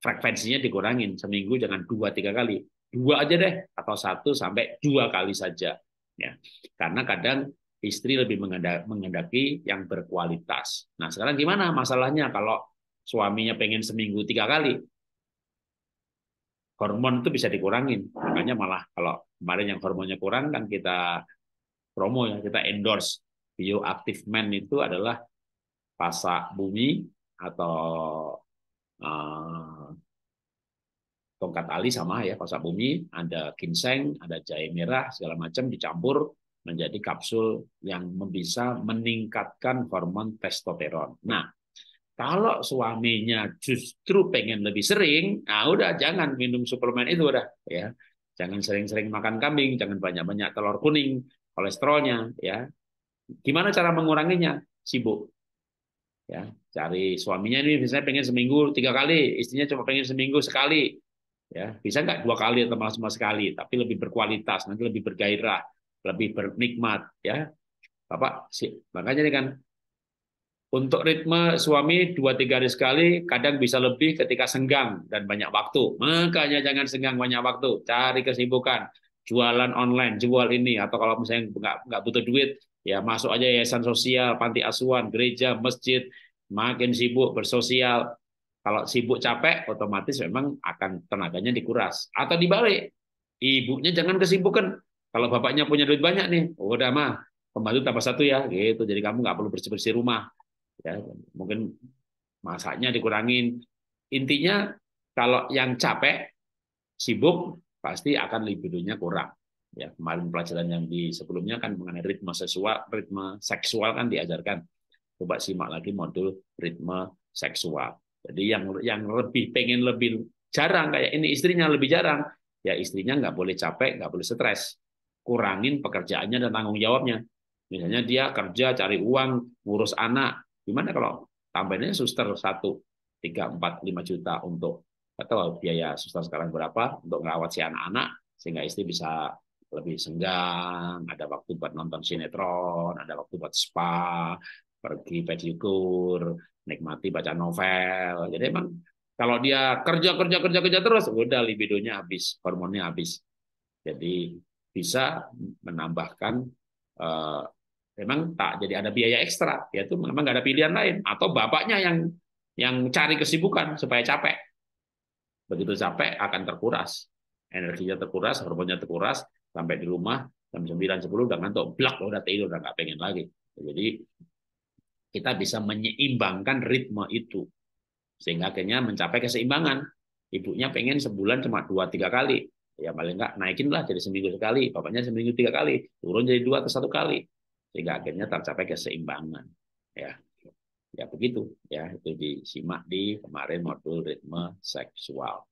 S1: frekuensinya dikurangin seminggu jangan dua tiga kali, dua aja deh atau satu sampai dua kali saja. Ya, karena kadang istri lebih mengendaki yang berkualitas. Nah sekarang gimana masalahnya kalau suaminya pengen seminggu tiga kali? Hormon itu bisa dikurangin, makanya malah kalau kemarin yang hormonnya kurang kan kita promo ya kita endorse bioactive men itu adalah pasak bumi atau Ah. tongkat ali sama ya pasak bumi, ada ginseng, ada jahe merah segala macam dicampur menjadi kapsul yang bisa meningkatkan hormon testosteron. Nah, kalau suaminya justru pengen lebih sering, nah udah jangan minum suplemen itu udah ya. Jangan sering-sering makan kambing, jangan banyak-banyak telur kuning, kolesterolnya ya. Gimana cara menguranginya? Sibuk ya cari suaminya ini biasanya pengen seminggu tiga kali istrinya cuma pengen seminggu sekali ya bisa nggak dua kali atau malah cuma sekali tapi lebih berkualitas nanti lebih bergairah lebih bernikmat ya bapak sih makanya ini kan untuk ritme suami dua tiga hari sekali kadang bisa lebih ketika senggang dan banyak waktu makanya jangan senggang banyak waktu cari kesibukan jualan online jual ini atau kalau misalnya nggak nggak butuh duit ya masuk aja yayasan sosial, panti asuhan, gereja, masjid, makin sibuk bersosial. Kalau sibuk capek, otomatis memang akan tenaganya dikuras. Atau dibalik, ibunya jangan kesibukan. Kalau bapaknya punya duit banyak nih, oh, udah mah pembantu tambah satu ya, gitu. Jadi kamu nggak perlu bersih bersih rumah, ya mungkin masaknya dikurangin. Intinya kalau yang capek, sibuk, pasti akan libidonya kurang. Ya, kemarin pelajaran yang di sebelumnya kan mengenai ritme seksual, ritme seksual kan diajarkan. Coba simak lagi modul ritme seksual. Jadi yang yang lebih pengen lebih jarang kayak ini istrinya lebih jarang, ya istrinya nggak boleh capek, nggak boleh stres. Kurangin pekerjaannya dan tanggung jawabnya. Misalnya dia kerja cari uang, ngurus anak. Gimana kalau tambahinnya suster satu, tiga, empat, lima juta untuk atau biaya suster sekarang berapa untuk merawat si anak-anak sehingga istri bisa lebih senggang, ada waktu buat nonton sinetron, ada waktu buat spa, pergi pedikur, nikmati baca novel. Jadi emang kalau dia kerja kerja kerja kerja terus, udah libidonya habis, hormonnya habis. Jadi bisa menambahkan uh, eh, memang tak jadi ada biaya ekstra yaitu memang nggak ada pilihan lain atau bapaknya yang yang cari kesibukan supaya capek begitu capek akan terkuras energinya terkuras hormonnya terkuras sampai di rumah jam sembilan sepuluh udah ngantuk blak udah tidur udah nggak pengen lagi jadi kita bisa menyeimbangkan ritme itu sehingga akhirnya mencapai keseimbangan ibunya pengen sebulan cuma dua tiga kali ya paling nggak naikin lah jadi seminggu sekali bapaknya seminggu tiga kali turun jadi dua atau satu kali sehingga akhirnya tercapai keseimbangan ya ya begitu ya itu disimak di kemarin modul ritme seksual